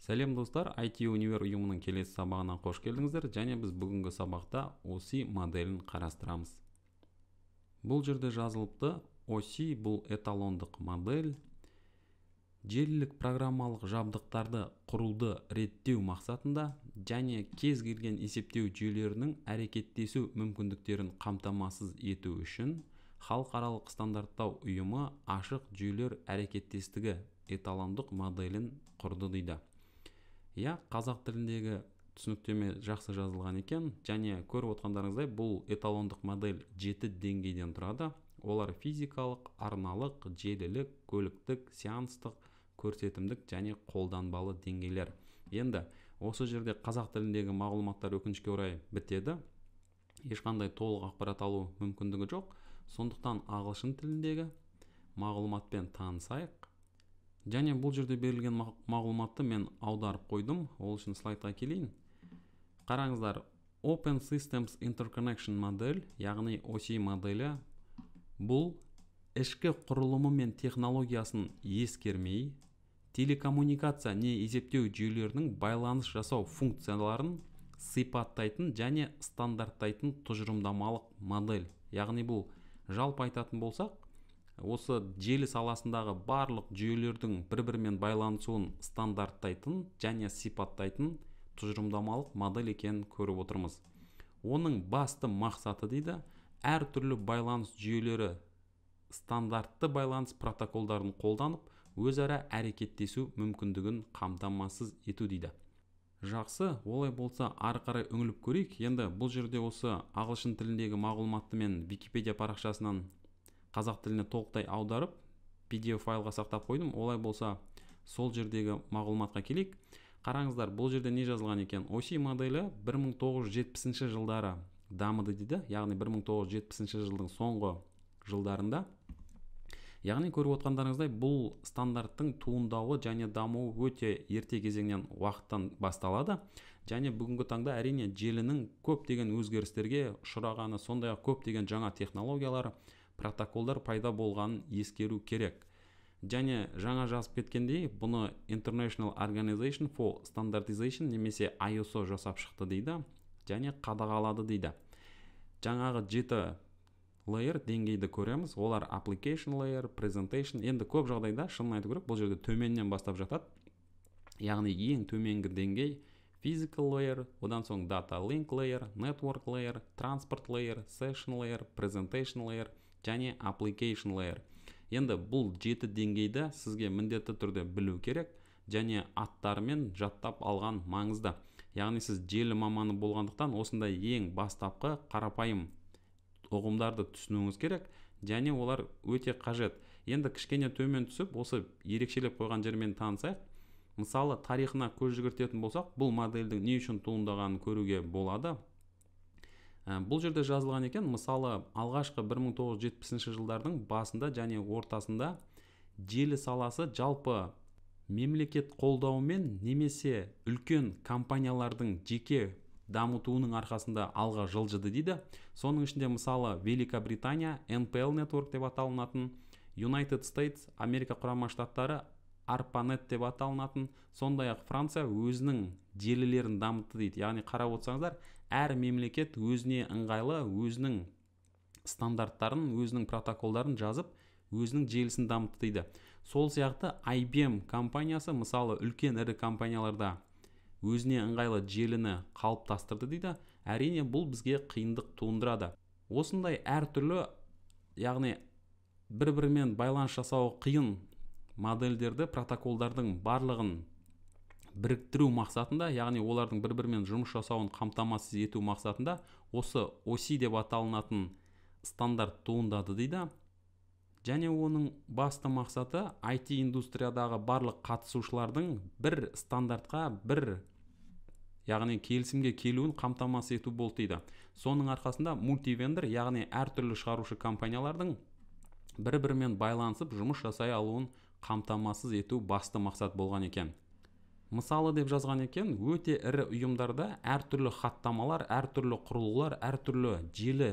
сәлем достар IT универ ұйымының келесі сабағына қош келдіңіздер және біз бүгінгі сабақта оси моделін қарастырамыз бұл жерде жазылыпты оси бұл эталондық модель желілік программалық жабдықтарды құруды реттеу мақсатында және кез келген есептеу жүйелерінің әрекеттесу мүмкіндіктерін қамтамасыз ету үшін халықаралық стандарттау ұйымы ашық жүйелер әрекеттестігі эталондық моделін құрды дейді иә қазақ тіліндегі түсініктеме жақсы жазылған екен және көріп отырғандарыңыздай бұл эталондық модель жеті деңгейден тұрады олар физикалық арналық желілік көліктік сеанстық көрсетімдік және қолданбалы деңгейлер енді осы жерде қазақ тіліндегі мағлұматтар өкінішке орай бітеді ешқандай толық ақпарат алу мүмкіндігі жоқ сондықтан ағылшын тіліндегі мағлұматпен танысайық және бұл жерде берілген мағлұматты мен аударып қойдым ол үшін слайдқа келейін қараңыздар open systems interconnection модель яғни оси моделі бұл ішкі құрылымы мен технологиясын ескермей телекоммуникация не есептеу жүйелерінің байланыс жасау функцияларын сипаттайтын және стандарттайтын тұжырымдамалық модель яғни бұл жалпы айтатын болсақ осы желі саласындағы барлық жүйелердің бір бірімен байланысуын стандарттайтын және сипаттайтын тұжырымдамалық модель екенін көріп отырмыз оның басты мақсаты дейді әр түрлі байланыс жүйелері стандартты байланыс протоколдарын қолданып өзара әрекеттесу мүмкіндігін қамтамасыз ету дейді жақсы олай болса ары қарай үңіліп көрейік енді бұл жерде осы ағылшын тіліндегі мағлұматты мен википедия парақшасынан қазақ тіліне толықтай аударып pdf файлға сақтап қойдым олай болса сол жердегі мағлұматқа келейік қараңыздар бұл жерде не жазылған екен оси моделі 1970 жылдары дамыды дейді яғни 1970 жылдың соңғы жылдарында яғни көріп отқандарыңыздай бұл стандарттың туындауы және дамуы өте ерте кезеңнен уақыттан басталады және бүгінгі таңда әрине желінің көптеген өзгерістерге ұшырағаны сондай ақ көптеген жаңа технологиялар протоколдар пайда болғанын ескеру керек және жаңа жазып кеткендей бұны international organization for standardization немесе iso жасап шықты дейді және қадағалады дейді жаңағы жеті layer деңгейді көреміз олар application layer presentation енді көп жағдайда шынын айту керек бұл жерде төменнен бастап жатады яғни ең төменгі деңгей physical layer одан соң data link layer network layer transport layer session layer presentation layer және application layer енді бұл жеті деңгейді сізге міндетті түрде білу керек және аттарымен жаттап алған маңызды яғни сіз желі маманы болғандықтан осындай ең бастапқы қарапайым ұғымдарды түсінуіңіз керек және олар өте қажет енді кішкене төмен түсіп осы ерекшелеп қойған жермен танысайық мысалы тарихына көз жүгіртетін болсақ бұл модельдің не үшін туындағанын көруге болады Ә, бұл жерде жазылған екен мысалы алғашқы 1970 жылдардың басында және ортасында желі саласы жалпы мемлекет қолдауымен немесе үлкен компаниялардың жеке дамытуының арқасында алға жылжыды дейді соның ішінде мысалы великобритания npl network деп аталынатын united states америка құрама штаттары арпанет деп аталынатын сондай ақ франция өзінің желілерін дамытты дейді яғни қарап отырсаңыздар әр мемлекет өзіне ыңғайлы өзінің стандарттарын өзінің протоколдарын жазып өзінің желісін дамытты дейді сол сияқты IBM компаниясы мысалы үлкен ірі компанияларда өзіне ыңғайлы желіні қалыптастырды дейді әрине бұл бізге қиындық туындырады осындай әртүрлі яғни бір бірімен байланыс жасауы қиын модельдерді протоколдардың барлығын біріктіру мақсатында яғни олардың бір бірімен жұмыс жасауын қамтамасыз ету мақсатында осы оси деп аталынатын стандарт туындады дейді және оның басты мақсаты IT индустриядағы барлық қатысушылардың бір стандартқа бір яғни келісімге келуін қамтамасыз ету болды дейді соның арқасында мультивендор яғни әртүрлі шығарушы компаниялардың бір бірімен байланысып жұмыс жасай алуын қамтамасыз ету басты мақсат болған екен мысалы деп жазған екен өте ірі ұйымдарда әртүрлі хаттамалар әртүрлі құрылғылар әртүрлі желі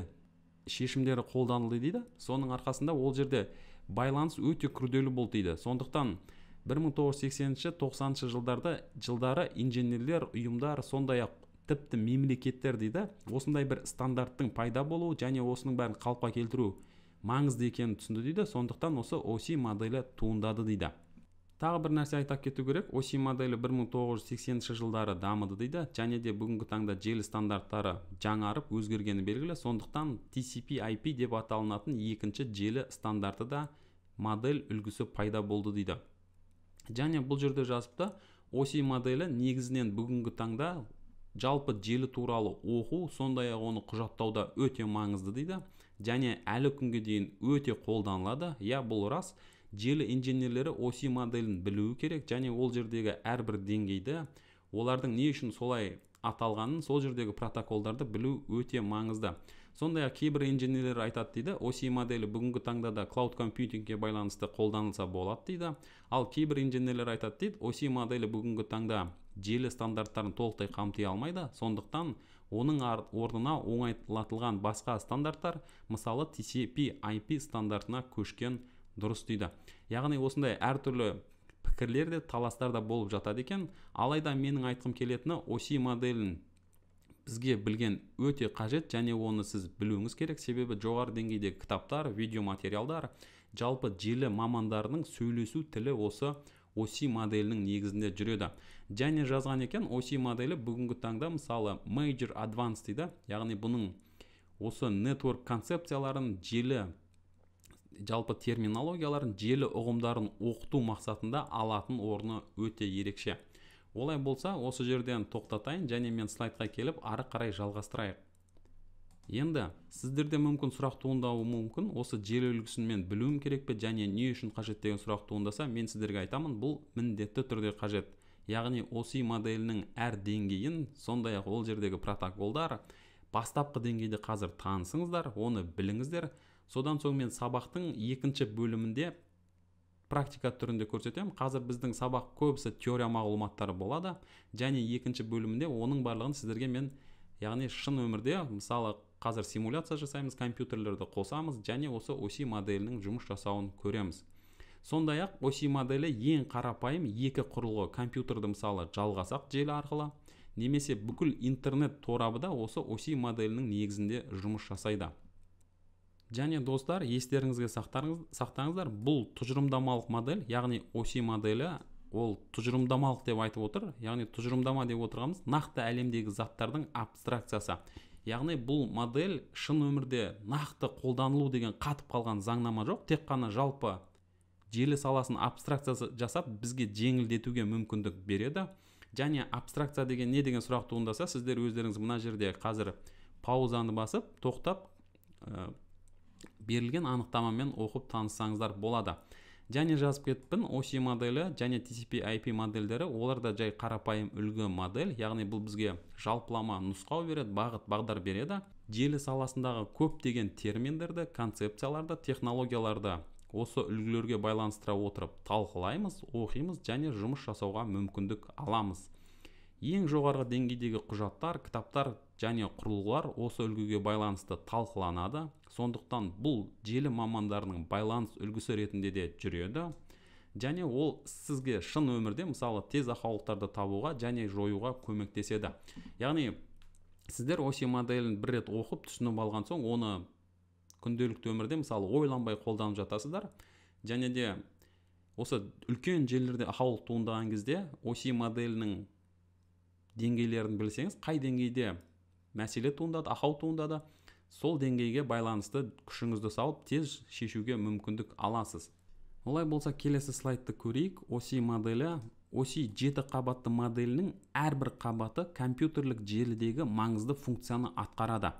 шешімдері қолданылды дейді соның арқасында ол жерде байланыс өте күрделі болды дейді сондықтан 1980-90 жылдарда жылдары инженерлер ұйымдар сондай ақ тіпті мемлекеттер дейді осындай бір стандарттың пайда болуы және осының бәрін қалыпқа келтіру маңызды екенін түсінді дейді сондықтан осы оси моделі туындады дейді тағы бір нәрсе айта кету керек оси моделі 1980 жылдары дамыды дейді және де бүгінгі таңда желі стандарттары жаңарып өзгергені белгілі сондықтан tcp ip деп аталынатын екінші желі стандарты да модель үлгісі пайда болды дейді және бұл жерде жазыпты оси моделі негізінен бүгінгі таңда жалпы желі туралы оқу сондай ақ оны құжаттауда өте маңызды дейді және әлі күнге дейін өте қолданылады иә бұл рас желі инженерлері оси моделін білуі керек және ол жердегі әрбір деңгейді олардың не үшін солай аталғанын сол жердегі протоколдарды білу өте маңызды сондай ақ кейбір инженерлер айтады дейді оси моделі бүгінгі таңда да клауд компьютингке байланысты қолданылса болады дейді ал кейбір инженерлер айтады дейді оси моделі бүгінгі таңда желі стандарттарын толықтай қамти алмайды сондықтан оның орнына оңайлатылған басқа стандарттар мысалы TCP IP стандартына көшкен дұрыс дейді яғни осындай әртүрлі пікірлер де таластар да болып жатады екен алайда менің айтқым келетіні оси моделін бізге білген өте қажет және оны сіз білуіңіз керек себебі жоғары деңгейдегі кітаптар видеоматериалдар жалпы желі мамандарының сөйлесу тілі осы оси моделінің негізінде жүреді және жазған екен оси моделі бүгінгі таңда мысалы major advanced дейді яғни бұның осы network концепцияларын желі жалпы терминологияларын желі ұғымдарын оқыту мақсатында алатын орны өте ерекше олай болса осы жерден тоқтатайын және мен слайдқа келіп ары қарай жалғастырайық енді сіздерде мүмкін сұрақ туындауы мүмкін осы жер үлгісін мен білуім керек пе және не үшін қажет деген сұрақ туындаса мен сіздерге айтамын бұл міндетті түрде қажет яғни оси моделінің әр деңгейін сондай ақ ол жердегі протоколдар бастапқы деңгейде қазір танысыңыздар оны біліңіздер содан соң мен сабақтың екінші бөлімінде практика түрінде көрсетемін қазір біздің сабақ көбісі теория мағлұматтары болады және екінші бөлімінде оның барлығын сіздерге мен яғни шын өмірде мысалы қазір симуляция жасаймыз компьютерлерді қосамыз және осы оси моделінің жұмыс жасауын көреміз сондай ақ оси моделі ең қарапайым екі құрылғы компьютерді мысалы жалғасақ желі арқылы немесе бүкіл интернет торабы да осы оси моделінің негізінде жұмыс жасайды және достар естеріңізге сақтаңыздар бұл тұжырымдамалық модель яғни оси моделі ол тұжырымдамалық деп айтып отыр яғни тұжырымдама деп отырғанымыз нақты әлемдегі заттардың абстракциясы яғни бұл модель шын өмірде нақты қолданылу деген қатып қалған заңнама жоқ тек қана жалпы желі саласын абстракциясы жасап бізге жеңілдетуге мүмкіндік береді және абстракция деген не деген сұрақ туындаса сіздер өздеріңіз мына жерде қазір паузаны басып тоқтап ә, берілген анықтамамен оқып таныссаңыздар болады және жазып кетіппін оси моделі және tcp ip модельдері олар да жай қарапайым үлгі модель яғни бұл бізге жалпылама нұсқау береді бағыт бағдар береді желі саласындағы көптеген терминдерді концепцияларды технологияларды осы үлгілерге байланыстыра отырып талқылаймыз оқимыз және жұмыс жасауға мүмкіндік аламыз ең жоғарғы деңгейдегі құжаттар кітаптар және құрылғылар осы үлгіге байланысты талқыланады сондықтан бұл желі мамандарының байланыс үлгісі ретінде де жүреді және ол сізге шын өмірде мысалы тез ақаулықтарды табуға және жоюға көмектеседі яғни сіздер оси моделін бір рет оқып түсініп алған соң оны күнделікті өмірде мысалы ойланбай қолданып жатасыздар және де осы үлкен желілерде ақаулық туындаған кезде оси моделінің деңгейлерін білсеңіз қай деңгейде мәселе туындады ақау туындады сол деңгейге байланысты күшіңізді салып тез шешуге мүмкіндік аласыз олай болса келесі слайдты көрейік оси моделі оси жеті қабатты моделінің әрбір қабаты компьютерлік желідегі маңызды функцияны атқарады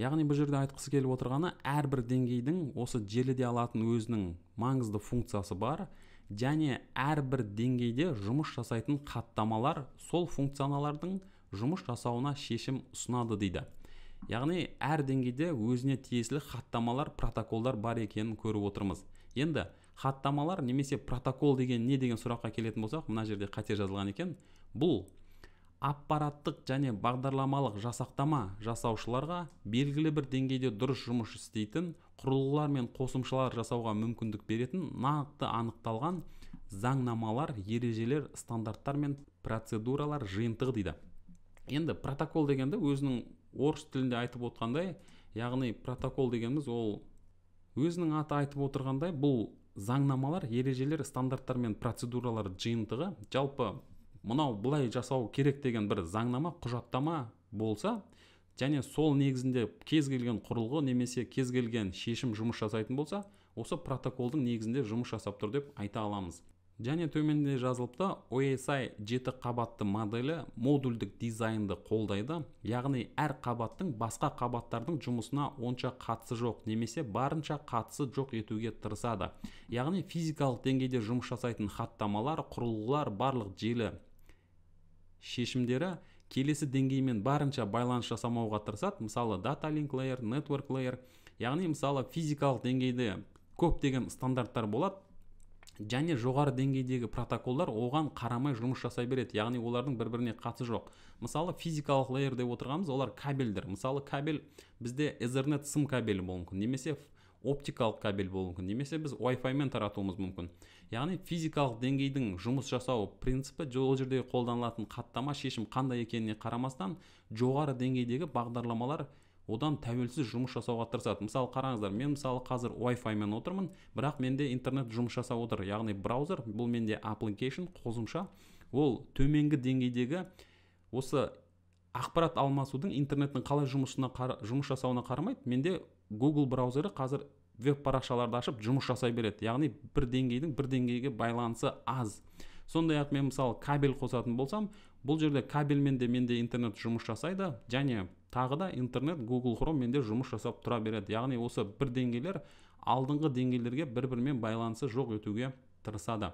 яғни бұл жерде айтқысы келіп отырғаны әрбір деңгейдің осы желіде алатын өзінің маңызды функциясы бар және әрбір деңгейде жұмыс жасайтын қаттамалар сол функционалардың жұмыс жасауына шешім ұсынады дейді яғни әр деңгейде өзіне тиесілі хаттамалар протоколдар бар екенін көріп отырмыз енді хаттамалар немесе протокол деген не деген сұраққа келетін болсақ мына жерде қате жазылған екен бұл аппараттық және бағдарламалық жасақтама жасаушыларға белгілі бір деңгейде дұрыс жұмыс істейтін құрылғылар мен қосымшалар жасауға мүмкіндік беретін нақты анықталған заңнамалар ережелер стандарттар мен процедуралар жиынтығы дейді енді протокол дегенді өзінің орыс тілінде айтып отқандай яғни протокол дегеніміз ол өзінің аты айтып отырғандай бұл заңнамалар ережелер стандарттар мен процедуралар жиынтығы жалпы мынау былай жасау керек деген бір заңнама құжаттама болса және сол негізінде кез келген құрылғы немесе кез келген шешім жұмыс жасайтын болса осы протоколдың негізінде жұмыс жасап тұр деп айта аламыз және төменде жазылыпты OSI жеті қабатты моделі модульдік дизайнды қолдайды яғни әр қабаттың басқа қабаттардың жұмысына онша қатысы жоқ немесе барынша қатысы жоқ етуге тырысады яғни физикалық деңгейде жұмыс жасайтын хаттамалар құрылғылар барлық желі шешімдері келесі деңгеймен барынша байланыс жасамауға тырысады мысалы data link layer network layer яғни мысалы физикалық деңгейде көптеген стандарттар болады және жоғары деңгейдегі протоколдар оған қарамай жұмыс жасай береді яғни олардың бір біріне қатысы жоқ мысалы физикалық лейер деп отырғанымыз олар кабельдер мысалы кабель бізде ethernet сым кабелі болуы мүмкін немесе оптикалық кабель болуы мүмкін немесе біз Wi-Fi мен таратуымыз мүмкін яғни физикалық деңгейдің жұмыс жасау принципі ол жерде қолданылатын қаттама шешім қандай екеніне қарамастан жоғары деңгейдегі бағдарламалар одан тәуелсіз жұмыс жасауға тырысады мысалы қараңыздар мен мысалы қазір Wi-Fi мен отырмын бірақ менде интернет жұмыс жасап отыр яғни браузер бұл менде application қосымша ол төменгі деңгейдегі осы ақпарат алмасудың интернеттің қалай жұмысына қара, жұмыс жасауына қарамайды менде google браузері қазір веб парақшаларды ашып жұмыс жасай береді яғни бір деңгейдің бір деңгейге байланысы аз сондай ақ мен мысалы кабель қосатын болсам бұл жерде кабельмен де менде интернет жұмыс жасайды және тағы да интернет google chrome менде жұмыс жасап тұра береді яғни осы бір деңгейлер алдыңғы деңгейлерге бір бірімен байланысы жоқ етуге тырысады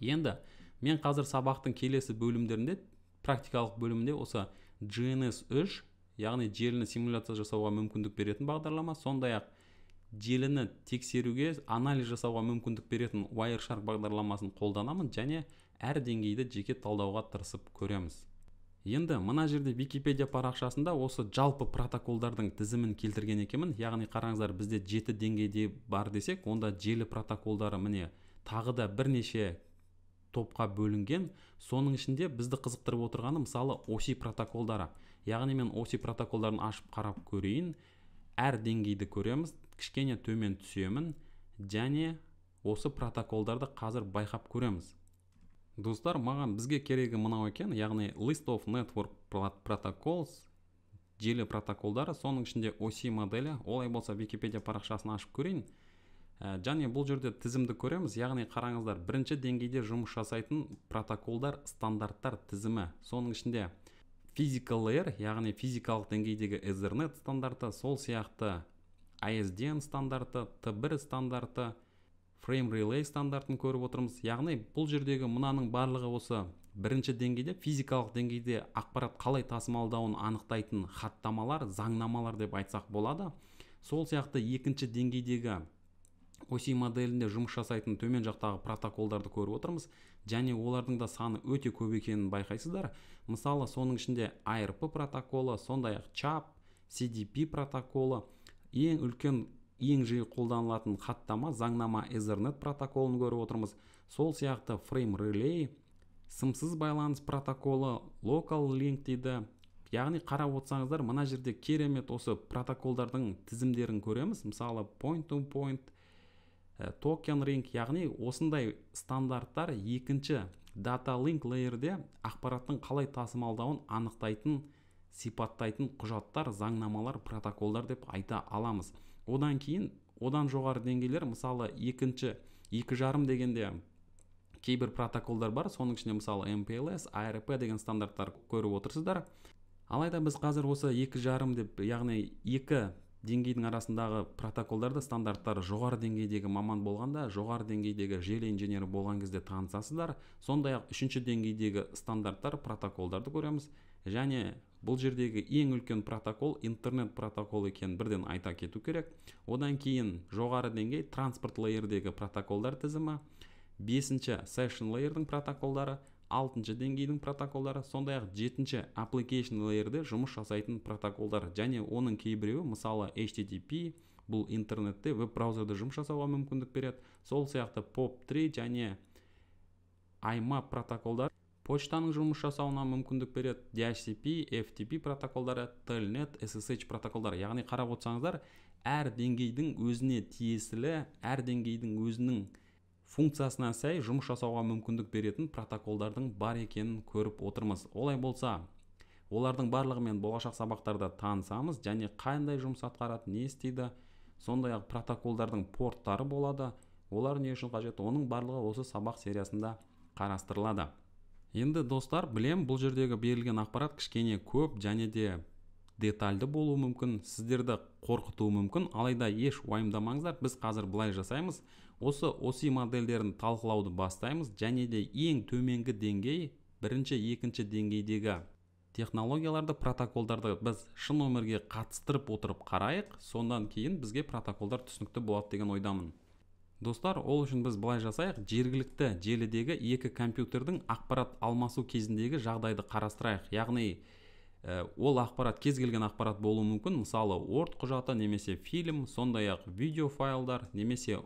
енді мен қазір сабақтың келесі бөлімдерінде практикалық бөлімінде осы GNS 3 яғни желіні симуляция жасауға мүмкіндік беретін бағдарлама сондай ақ желіні тексеруге анализ жасауға мүмкіндік беретін Wireshark бағдарламасын қолданамын және әр деңгейді жеке талдауға тырысып көреміз енді мына жерде википедия парақшасында осы жалпы протоколдардың тізімін келтірген екенмін яғни қараңыздар бізде жеті деңгейде бар десек онда желі протоколдары міне тағы да бірнеше топқа бөлінген соның ішінде бізді қызықтырып отырғаны мысалы оси протоколдары яғни мен оси протоколдарын ашып қарап көрейін әр деңгейді көреміз кішкене төмен түсемін және осы протоколдарды қазір байқап көреміз достар маған бізге керегі мынау екен яғни list of network protocols желі протоколдары соның ішінде оси моделі олай болса википедия парақшасын ашып көрейін ә, және бұл жерде тізімді көреміз яғни қараңыздар бірінші деңгейде жұмыс жасайтын протоколдар стандарттар тізімі соның ішінде physical layer яғни физикалық деңгейдегі ethernet стандарты сол сияқты ISDN стандарты T1 стандарты Frame Relay стандартын көріп отырмыз яғни бұл жердегі мынаның барлығы осы бірінші деңгейде физикалық деңгейде ақпарат қалай тасымалдауын анықтайтын хаттамалар заңнамалар деп айтсақ болады сол сияқты екінші деңгейдегі оси моделінде жұмыс жасайтын төмен жақтағы протоколдарды көріп отырмыз және олардың да саны өте көп екенін байқайсыздар мысалы соның ішінде ARP протоколы сондай ақ чап CDP протоколы ең үлкен ең жиі қолданылатын хаттама заңнама Ethernet протоколын көріп отырмыз сол сияқты фрейм релей сымсыз байланыс протоколы local link дейді яғни қарап отырсаңыздар мына жерде керемет осы протоколдардың тізімдерін көреміз мысалы point to point токен э, ринг яғни осындай стандарттар екінші дата линк лейерде ақпараттың қалай тасымалдауын анықтайтын сипаттайтын құжаттар заңнамалар протоколдар деп айта аламыз одан кейін одан жоғары деңгейлер мысалы екінші екі жарым дегенде кейбір протоколдар бар соның ішінде мысалы MPLS, ARP деген стандарттар көріп отырсыздар алайда біз қазір осы екі жарым деп яғни екі деңгейдің арасындағы протоколдарды стандарттар жоғары деңгейдегі маман болғанда жоғары деңгейдегі желі инженері болған кезде танысасыздар сондай ақ үшінші деңгейдегі стандарттар протоколдарды көреміз және бұл жердегі ең үлкен протокол интернет протоколы екенін бірден айта кету керек одан кейін жоғары деңгей транспорт лейердегі протоколдар тізімі бесінші сешн лейердің протоколдары алтыншы деңгейдің протоколдары сондай ақ жетінші application лейерде жұмыс жасайтын протоколдар және оның кейбіреуі мысалы http бұл интернетте веб браузерде жұмыс жасауға мүмкіндік береді сол сияқты pop 3 және IMAP протоколдар почтаның жұмыс жасауына мүмкіндік береді DHCP, FTP протоколдары, Telnet, SSH протоколдары. Яғни қарап отырсаңыздар, әр деңгейдің өзіне тиесілі, әр деңгейдің өзінің функциясына сай жұмыс жасауға мүмкіндік беретін протоколдардың бар екенін көріп отырмыз олай болса олардың барлығымен болашақ сабақтарда танысамыз және қандай жұмыс атқарады не істейді сондай ақ протоколдардың порттары болады олар не үшін қажет оның барлығы осы сабақ сериясында қарастырылады енді достар білем бұл жердегі берілген ақпарат кішкене көп және де детальды болуы мүмкін сіздерді қорқытуы мүмкін алайда еш уайымдамаңыздар біз қазір былай жасаймыз осы оси модельдерін талқылауды бастаймыз және де ең төменгі деңгей бірінші екінші деңгейдегі технологияларды протоколдарды біз шын өмірге қатыстырып отырып қарайық содан кейін бізге протоколдар түсінікті болады деген ойдамын достар ол үшін біз былай жасайық жергілікті желідегі екі компьютердің ақпарат алмасу кезіндегі жағдайды қарастырайық яғни Э, ол ақпарат кез келген ақпарат болуы мүмкін мысалы орт құжаты немесе фильм сондай ақ видео файлдар немесе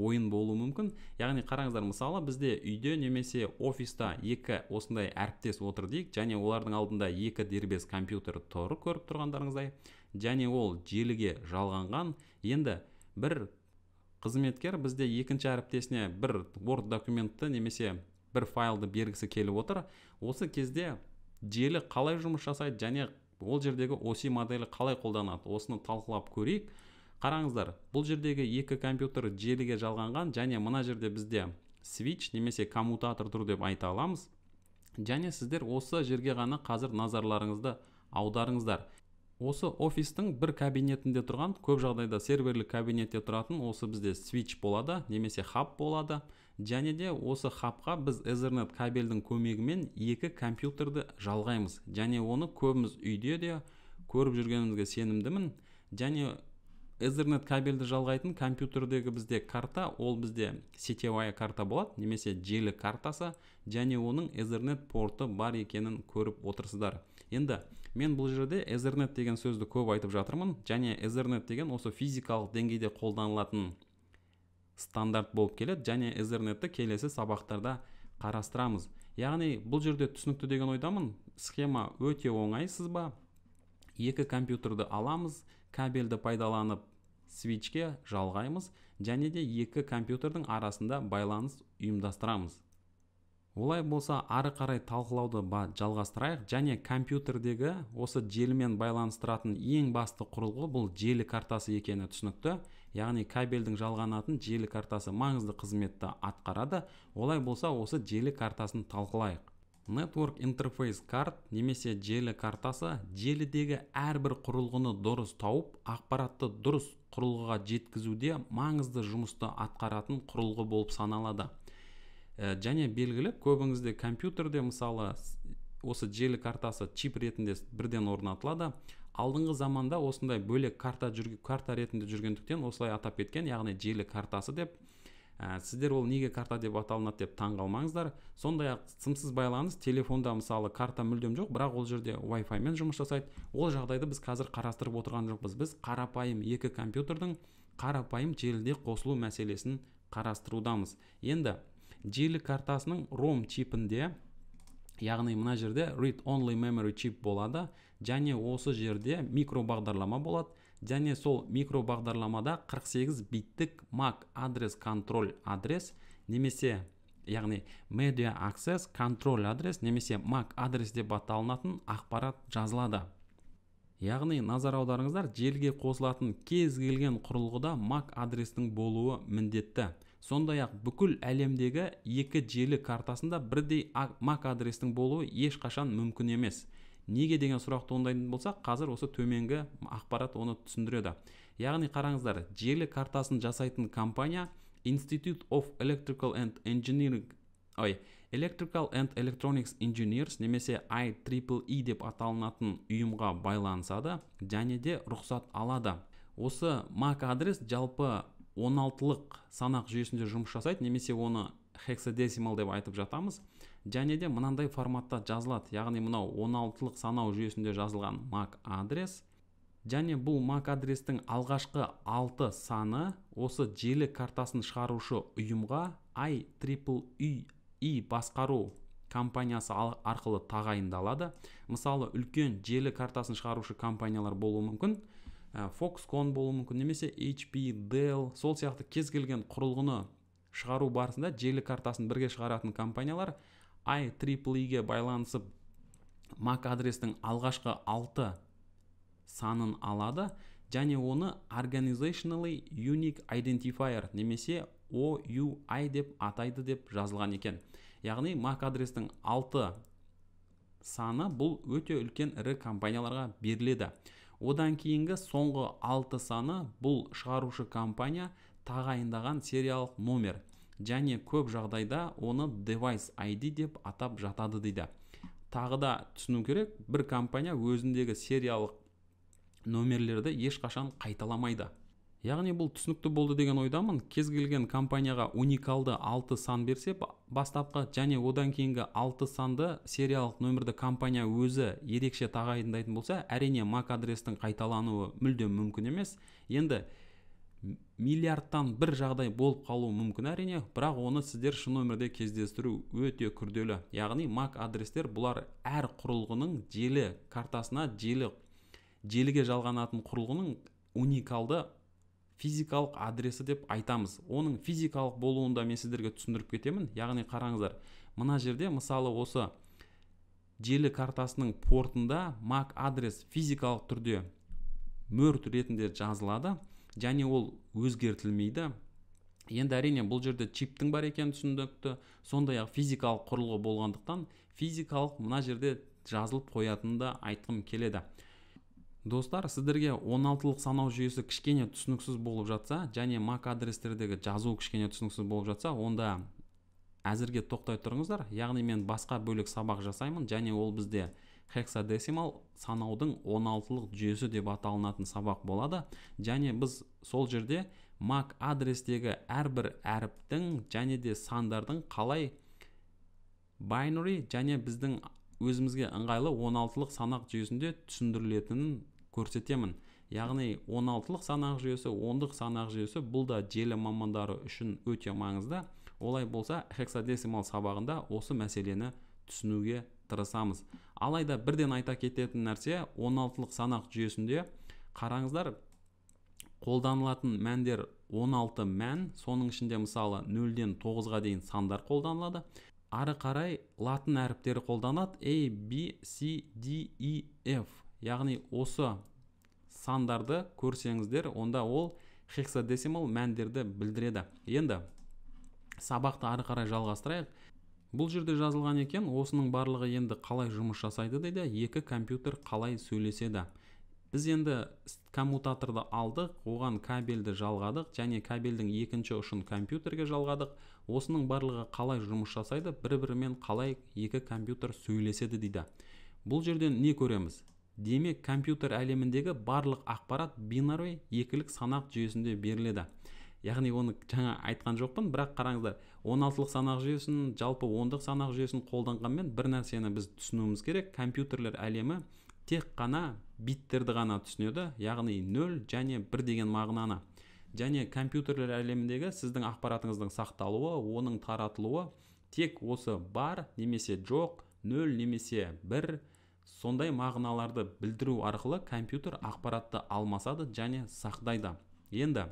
ойын болуы мүмкін яғни қараңыздар мысалы бізде үйде немесе офиста екі осындай әріптес отыр дейік және олардың алдында екі дербес компьютер тұр көріп тұрғандарыңыздай және ол желіге жалғанған енді бір қызметкер бізде екінші әріптесіне бір word документті немесе бір файлды бергісі келіп отыр осы кезде желі қалай жұмыс жасайды және ол жердегі оси моделі қалай қолданады осыны талқылап көрейік қараңыздар бұл жердегі екі компьютер желіге жалғанған және мына жерде бізде свич немесе коммутатор тұр деп айта аламыз және сіздер осы жерге ғана қазір назарларыңызды аударыңыздар осы офистің бір кабинетінде тұрған көп жағдайда серверлік кабинетте тұратын осы бізде switch болады немесе хаб болады және де осы хабқа біз ethernet кабелдің көмегімен екі компьютерді жалғаймыз және оны көбіміз үйде де көріп жүргенімізге сенімдімін және ethernet кабелді жалғайтын компьютердегі бізде карта ол бізде сетевая карта болады немесе желі картасы және оның ethernet порты бар екенін көріп отырсыздар енді мен бұл жерде ethernet деген сөзді көп айтып жатырмын және ethernet деген осы физикалық деңгейде қолданылатын стандарт болып келеді және эзернетті келесі сабақтарда қарастырамыз яғни бұл жерде түсінікті деген ойдамын схема өте оңай сызба екі компьютерді аламыз кабельді пайдаланып свичке жалғаймыз және де екі компьютердің арасында байланыс ұйымдастырамыз олай болса ары қарай талқылауды жалғастырайық және компьютердегі осы желімен байланыстыратын ең басты құрылғы бұл желі картасы екені түсінікті яғни кабельдің жалғанатын желі картасы маңызды қызметті атқарады олай болса осы желі картасын талқылайық Network Interface Card немесе желі картасы желідегі әрбір құрылғыны дұрыс тауып ақпаратты дұрыс құрылғыға жеткізуде маңызды жұмысты атқаратын құрылғы болып саналады ә, және белгілі көбіңізде компьютерде мысалы осы желі картасы чип ретінде бірден орнатылады алдыңғы заманда осындай бөлек карта жүрге, карта ретінде жүргендіктен осылай атап кеткен яғни желі картасы деп ә, сіздер ол неге карта деп аталынады деп таң қалмаңыздар сондай ақ сымсыз байланыс телефонда мысалы карта мүлдем жоқ бірақ ол жерде wi мен жұмыс жасайды ол жағдайды біз қазір қарастырып отырған жоқпыз біз қарапайым екі компьютердің қарапайым желіде қосылу мәселесін қарастырудамыз енді желі картасының ROM чипінде яғни мына жерде read only memory chip болады және осы жерде микробағдарлама болады және сол микробағдарламада 48 биттік MAC адрес контроль адрес немесе яғни media access контроль адрес немесе MAC адрес деп аталынатын ақпарат жазылады яғни назар аударыңыздар желіге қосылатын кез келген құрылғыда MAC адрестің болуы міндетті сондай-ақ бүкіл әлемдегі екі желі картасында бірдей мак адрестің болуы ешқашан мүмкін емес неге деген сұрақ туындайтын болса қазір осы төменгі ақпарат оны түсіндіреді яғни қараңыздар желі картасын жасайтын компания institute of electrical and engineering ой electrical and electronics engineers немесе IEEE деп аталынатын ұйымға байланысады және де рұқсат алады осы MAC адрес жалпы 16-лық санақ жүйесінде жұмыс жасайды немесе оны хексадесимал деп айтып жатамыз және де мынандай форматта жазылады яғни мынау 16-лық санау жүйесінде жазылған MAC адрес және бұл MAC адрестің алғашқы 6 саны осы желі картасын шығарушы ұйымға IEEE басқару компаниясы арқылы тағайындалады мысалы үлкен желі картасын шығарушы компаниялар болуы мүмкін Э, Foxconn болуы мүмкін немесе HP, Dell сол сияқты кез келген құрылғыны шығару барысында желі картасын бірге шығаратын компаниялар IEEE-ге байланысып MAC адрестің алғашқы алты санын алады және оны Organizationally Unique Identifier немесе OUI деп атайды деп жазылған екен яғни MAC адрестің алты саны бұл өте үлкен ірі компанияларға беріледі одан кейінгі соңғы алты саны бұл шығарушы компания тағайындаған сериялық номер және көп жағдайда оны девайс ID деп атап жатады дейді тағы да түсіну керек бір компания өзіндегі сериялық номерлерді ешқашан қайталамайды яғни бұл түсінікті болды деген ойдамын кез келген компанияға уникалды алты сан берсе бастапқы және одан кейінгі алты санды сериялық нөмірді компания өзі ерекше тағайындайтын болса әрине мак адрестің қайталануы мүлдем мүмкін емес енді миллиардтан бір жағдай болып қалуы мүмкін әрине бірақ оны сіздер шын өмірде кездестіру өте күрделі яғни мак адрестер бұлар әр құрылғының желі картасына желі желіге жалғанатын құрылғының уникалды физикалық адресі деп айтамыз оның физикалық болуында да мен сіздерге түсіндіріп кетемін яғни қараңыздар мына жерде мысалы осы желі картасының портында MAC адрес физикалық түрде мөр ретінде жазылады және ол өзгертілмейді енді әрине бұл жерде чиптің бар екенін түсіндікті сондай ақ физикалық құрылғы болғандықтан физикалық мына жерде жазылып қоятынын да айтқым келеді достар сіздерге 16-лық санау жүйесі кішкене түсініксіз болып жатса және мак адрестердегі жазу кішкене түсініксіз болып жатса онда әзірге тоқтай тұрыңыздар яғни мен басқа бөлік сабақ жасаймын және ол бізде хексадесимал санаудың 16-лық жүйесі деп аталынатын сабақ болады және біз сол жерде mac адрестегі әрбір әріптің және де сандардың қалай binary және біздің өзімізге ыңғайлы 16-лық санақ жүйесінде түсіндірілетінін көрсетемін яғни 16-лық санақ жүйесі ондық санақ жүйесі бұл да желі мамандары үшін өте маңызды олай болса хексадесимал сабағында осы мәселені түсінуге тырысамыз алайда бірден айта кететін нәрсе 16-лық санақ жүйесінде қараңыздар қолданылатын мәндер 16 мән соның ішінде мысалы 0-ден 9-ға дейін сандар қолданылады ары қарай латын әріптері қолданады a b c d e f яғни осы сандарды көрсеңіздер онда ол хексадесимал мәндерді білдіреді енді сабақты ары қарай жалғастырайық бұл жерде жазылған екен осының барлығы енді қалай жұмыс жасайды дейді екі компьютер қалай сөйлеседі біз енді коммутаторды алдық оған кабельді жалғадық және кабельдің екінші ұшын компьютерге жалғадық осының барлығы қалай жұмыс жасайды бір бірімен қалай екі компьютер сөйлеседі дейді бұл жерден не көреміз демек компьютер әлеміндегі барлық ақпарат бинарой екілік санақ жүйесінде беріледі яғни оны жаңа айтқан жоқпын бірақ қараңыздар 16-лық санақ жүйесін жалпы ондық санақ жүйесін қолданғанмен бір нәрсені біз түсінуіміз керек компьютерлер әлемі тек қана биттерді ғана түсінеді яғни нөл және бір деген мағынаны және компьютерлер әлеміндегі сіздің ақпаратыңыздың сақталуы оның таратылуы тек осы бар немесе жоқ нөл немесе бір сондай мағыналарды білдіру арқылы компьютер ақпаратты алмасады және сақтайды енді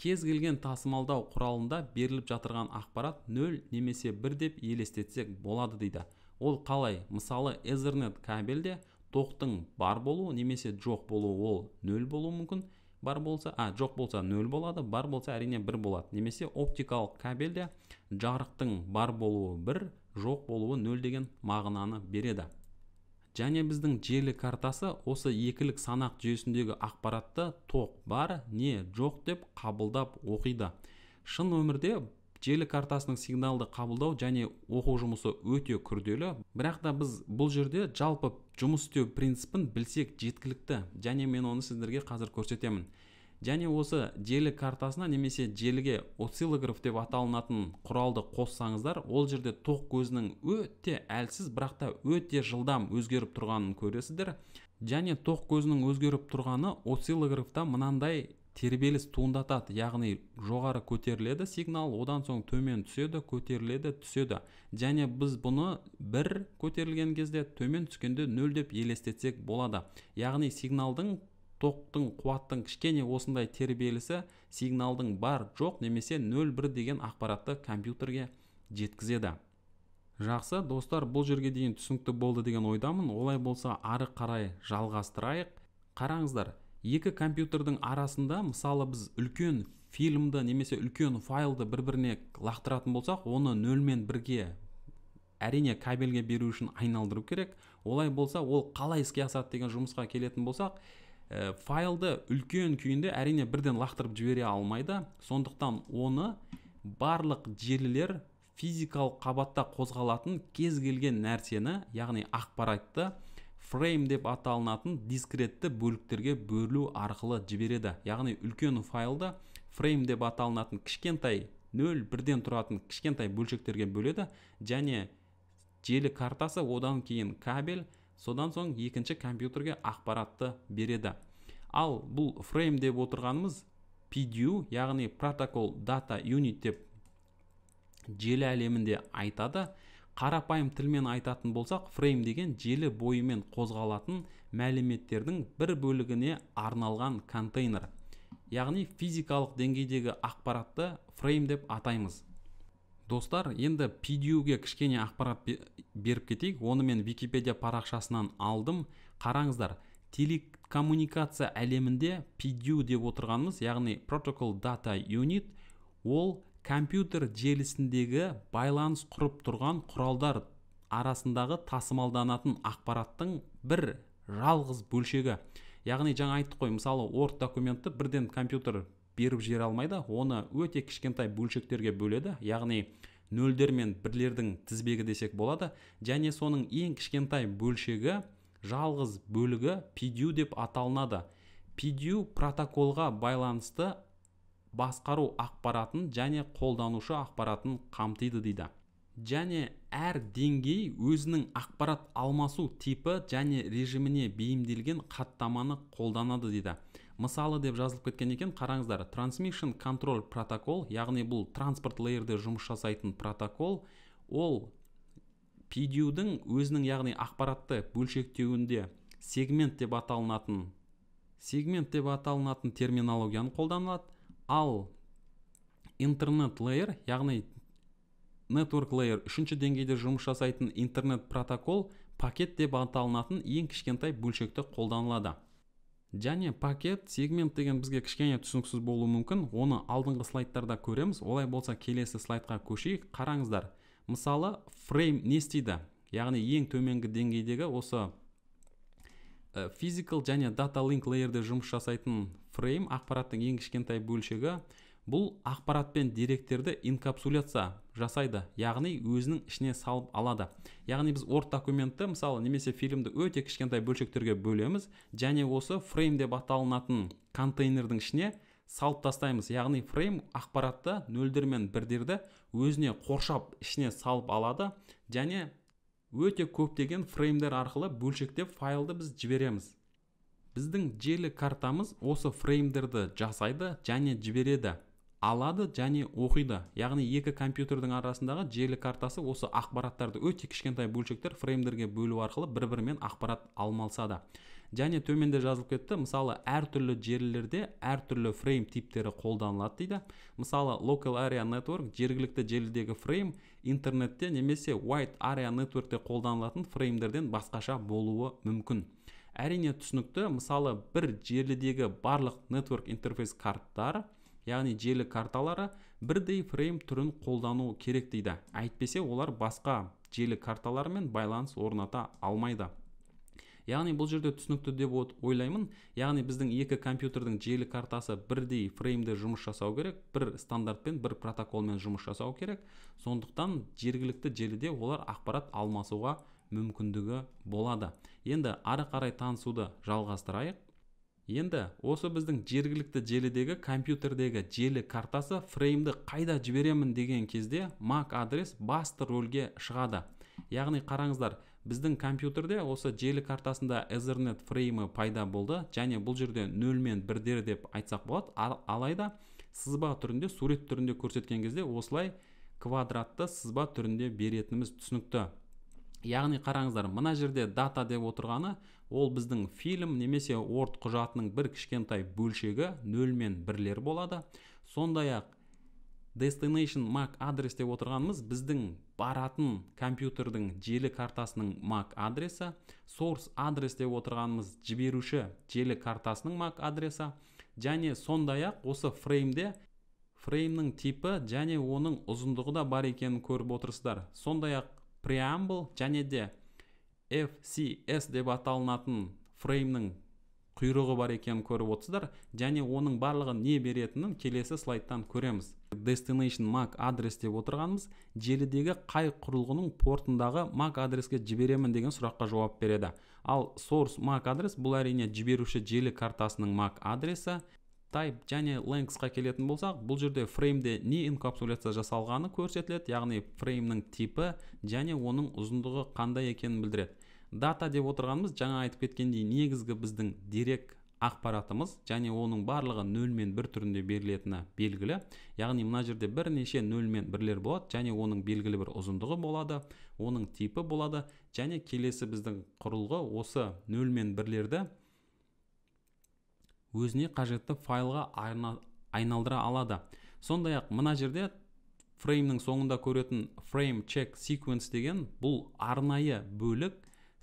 кез келген тасымалдау құралында беріліп жатырған ақпарат нөл немесе бір деп елестетсек болады дейді ол қалай мысалы ethernet кабельде тоқтың бар болуы немесе жоқ болуы ол нөл болуы мүмкін бар болса а жоқ болса нөл болады бар болса әрине бір болады немесе оптикалық кабельде жарықтың бар болуы бір жоқ болуы нөл деген мағынаны береді және біздің желі картасы осы екілік санақ жүйесіндегі ақпаратты тоқ бар не жоқ деп қабылдап оқиды шын өмірде желі картасының сигналды қабылдау және оқу жұмысы өте күрделі бірақ та біз бұл жерде жалпы жұмыс істеу принципін білсек жеткілікті және мен оны сіздерге қазір көрсетемін және осы желі картасына немесе желіге осциллограф деп аталынатын құралды қоссаңыздар ол жерде тоқ көзінің өте әлсіз бірақ та өте жылдам өзгеріп тұрғанын көресіздер және тоқ көзінің өзгеріп тұрғаны осциллографта мынандай тербеліс туындатады яғни жоғары көтеріледі сигнал одан соң төмен түседі көтеріледі түседі және біз бұны бір көтерілген кезде төмен түскенде нөл деп елестетсек болады яғни сигналдың тоқтың қуаттың кішкене осындай тербелісі сигналдың бар жоқ немесе нөл бір деген ақпаратты компьютерге жеткізеді жақсы достар бұл жерге дейін түсінікті болды деген ойдамын олай болса ары қарай жалғастырайық қараңыздар екі компьютердің арасында мысалы біз үлкен фильмді немесе үлкен файлды бір біріне лақтыратын болсақ оны нөлмен бірге әрине кабельге беру үшін айналдыру керек олай болса ол қалай іске асады деген жұмысқа келетін болсақ ә, файлды үлкен күйінде әрине бірден лақтырып жібере алмайды сондықтан оны барлық желілер физикалық қабатта қозғалатын кез келген нәрсені яғни ақпаратты фрейм деп аталынатын дискретті бөліктерге бөлу арқылы жібереді яғни үлкен файлды фрейм деп аталынатын кішкентай нөл бірден тұратын кішкентай бөлшектерге бөледі және желі картасы одан кейін кабель содан соң екінші компьютерге ақпаратты береді ал бұл фрейм деп отырғанымыз PDU яғни протокол дата юнит деп желі әлемінде айтады қарапайым тілмен айтатын болсақ фрейм деген желі бойымен қозғалатын мәліметтердің бір бөлігіне арналған контейнер яғни физикалық деңгейдегі ақпаратты фрейм деп атаймыз достар енді pdu кішкене ақпарат беріп кетейік оны мен википедия парақшасынан алдым қараңыздар телекоммуникация әлемінде PDU деп отырғанымыз яғни protocol data unit ол компьютер желісіндегі байланыс құрып тұрған құралдар арасындағы тасымалданатын ақпараттың бір жалғыз бөлшегі яғни жаңа айттық қой мысалы орт документті бірден компьютер беріп жібере алмайды оны өте кішкентай бөлшектерге бөледі яғни нөлдер мен бірлердің тізбегі десек болады және соның ең кішкентай бөлшегі жалғыз бөлігі PDU деп аталынады PDU протоколға байланысты басқару ақпаратын және қолданушы ақпаратын қамтиды дейді және әр деңгей өзінің ақпарат алмасу типі және режиміне бейімделген қаттаманы қолданады дейді мысалы деп жазылып кеткен екен қараңыздар transmission control протокол яғни бұл транспорт лейерде жұмыс жасайтын протокол ол PDU-дің өзінің яғни ақпаратты бөлшектеуінде сегмент деп аталынатын сегмент деп аталынатын терминологияны қолданады ал интернет лейер яғни network layer үшінші деңгейде жұмыс жасайтын интернет протокол пакет деп аталынатын ең кішкентай бөлшекті қолданылады және пакет сегмент деген бізге кішкене түсініксіз болуы мүмкін оны алдыңғы слайдтарда көреміз олай болса келесі слайдқа көшейік қараңыздар мысалы фрейм не істейді яғни ең төменгі деңгейдегі осы Физикал э, және data link лейерде жұмыс жасайтын фрейм ақпараттың ең кішкентай бөлшегі бұл ақпарат пен деректерді инкапсуляция жасайды яғни өзінің ішіне салып алады яғни біз орт документті мысалы немесе фильмді өте кішкентай бөлшектерге бөлеміз және осы фрейм деп аталынатын контейнердің ішіне салып тастаймыз яғни фрейм ақпаратты нөлдер мен бірдерді өзіне қоршап ішіне салып алады және өте көптеген фреймдер арқылы бөлшектеп файлды біз жібереміз біздің желі картамыз осы фреймдерді жасайды және жібереді алады және оқиды яғни екі компьютердің арасындағы желі картасы осы ақпараттарды өте кішкентай бөлшектер фреймдерге бөлу арқылы бір бірімен ақпарат алмасады және төменде жазылып кетті мысалы әртүрлі желілерде әртүрлі фрейм типтері қолданылады дейді мысалы local area network жергілікті желідегі фрейм интернетте немесе White area networkте қолданылатын фреймдерден басқаша болуы мүмкін әрине түсінікті мысалы бір желідегі барлық network интерфейс карттары яғни желі карталары бірдей фрейм түрін қолдану керек дейді әйтпесе олар басқа желі карталарымен байланыс орната алмайды яғни бұл жерде түсінікті деп ойлаймын яғни біздің екі компьютердің желі картасы бірдей фреймде жұмыс жасау керек бір стандартпен бір протоколмен жұмыс жасау керек сондықтан жергілікті желіде олар ақпарат алмасуға мүмкіндігі болады енді ары қарай танысуды жалғастырайық енді осы біздің жергілікті желідегі компьютердегі желі картасы фреймді қайда жіберемін деген кезде MAC адрес басты рөлге шығады яғни қараңыздар біздің компьютерде осы желі картасында ethernet фреймі пайда болды және бұл жерде нөл мен бірдер деп айтсақ болады алайда сызба түрінде сурет түрінде көрсеткен кезде осылай квадратты сызба түрінде беретініміз түсінікті яғни қараңыздар мына жерде дата деп отырғаны ол біздің фильм немесе орт құжатының бір кішкентай бөлшегі нөл мен бірлер болады сондай ақ destination MAC адрес деп отырғанымыз біздің баратын компьютердің желі картасының MAC адресі source адрес деп отырғанымыз жіберуші желі картасының MAC адресі және сондай ақ осы фреймде фреймнің типі және оның ұзындығы да бар екенін көріп отырсыздар сондай ақ преамбл және де fcs деп аталынатын фреймнің құйрығы бар екенін көріп отырсыздар және оның барлығы не беретінін келесі слайдтан көреміз destination mac адрес деп отырғанымыз желідегі қай құрылғының портындағы mac адреске жіберемін деген сұраққа жауап береді ал source mac адрес бұл әрине жіберуші желі картасының mac адресі type және lengthsқа келетін болсақ бұл жерде фреймде не инкапсуляция жасалғаны көрсетіледі яғни фреймнің типі және оның ұзындығы қандай екенін білдіреді дата деп отырғанымыз жаңа айтып кеткендей негізгі біздің дерек ақпаратымыз және оның барлығы нөл мен бір түрінде берілетіні белгілі яғни мына жерде бірнеше нөл мен бірлер болады және оның белгілі бір ұзындығы болады оның типі болады және келесі біздің құрылғы осы нөл мен бірлерді өзіне қажетті файлға айналдыра алады сондай ақ мына жерде фреймнің соңында көретін frame check sequence деген бұл арнайы бөлік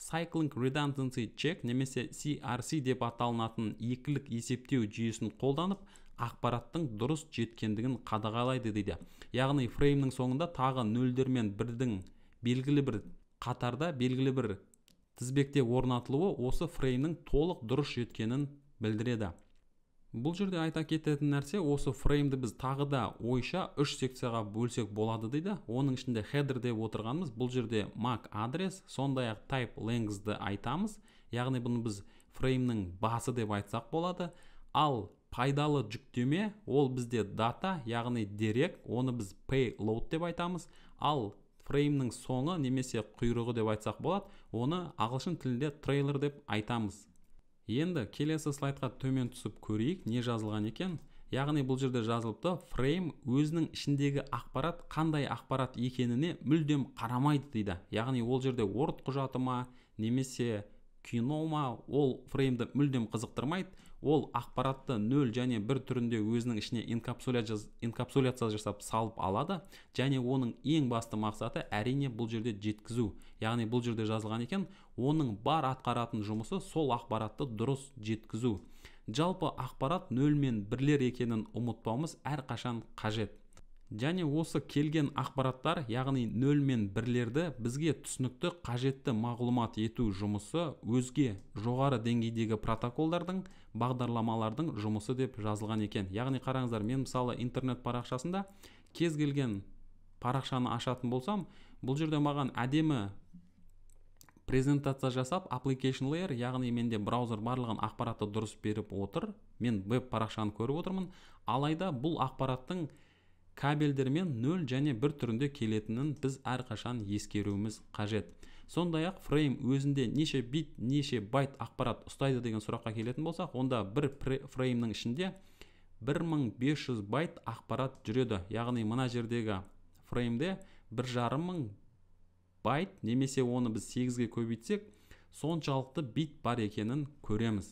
cycling redundancy check немесе crc деп аталынатын екілік есептеу жүйесін қолданып ақпараттың дұрыс жеткендігін қадағалайды дейді яғни фреймнің соңында тағы нөлдер мен бірдің белгілі бір қатарда белгілі бір тізбекте орнатылуы осы фреймнің толық дұрыс жеткенін білдіреді бұл жерде айта кететін нәрсе осы фреймді біз тағы да ойша үш секцияға бөлсек болады дейді оның ішінде хедер деп отырғанымыз бұл жерде mac адрес сондай ақ type ді айтамыз яғни бұны біз фреймнің басы деп айтсақ болады ал пайдалы жүктеме ол бізде дата яғни дерек оны біз payload деп айтамыз ал фреймнің соңы немесе құйрығы деп айтсақ болады оны ағылшын тілінде трейлер деп айтамыз енді келесі слайдқа төмен түсіп көрейік не жазылған екен яғни бұл жерде жазылыпты фрейм өзінің ішіндегі ақпарат қандай ақпарат екеніне мүлдем қарамайды дейді яғни ол жерде word құжаты ма немесе кино ма ол фреймді мүлдем қызықтырмайды ол ақпаратты нөл және бір түрінде өзінің ішіне инкапсуляция жасап салып алады және оның ең басты мақсаты әрине бұл жерде жеткізу яғни бұл жерде жазылған екен оның бар атқаратын жұмысы сол ақпаратты дұрыс жеткізу жалпы ақпарат нөл мен бірлер екенін ұмытпауымыз әрқашан қажет және осы келген ақпараттар яғни нөл мен бірлерді бізге түсінікті қажетті мағлұмат ету жұмысы өзге жоғары деңгейдегі протоколдардың бағдарламалардың жұмысы деп жазылған екен яғни қараңыздар мен мысалы интернет парақшасында кез келген парақшаны ашатын болсам бұл жерде маған әдемі презентация жасап application layer яғни менде браузер барлығын ақпаратты дұрыс беріп отыр мен веб парақшаны көріп отырмын алайда бұл ақпараттың кабельдермен нөл және бір түрінде келетінін біз әрқашан ескеруіміз қажет сондай ақ фрейм өзінде неше бит неше байт ақпарат ұстайды деген сұраққа келетін болсақ онда бір фреймнің ішінде 1500 байт ақпарат жүреді яғни мына жердегі фреймде бір жарым мың байт немесе оны біз 8-ге көбейтсек соншалықты бит бар екенін көреміз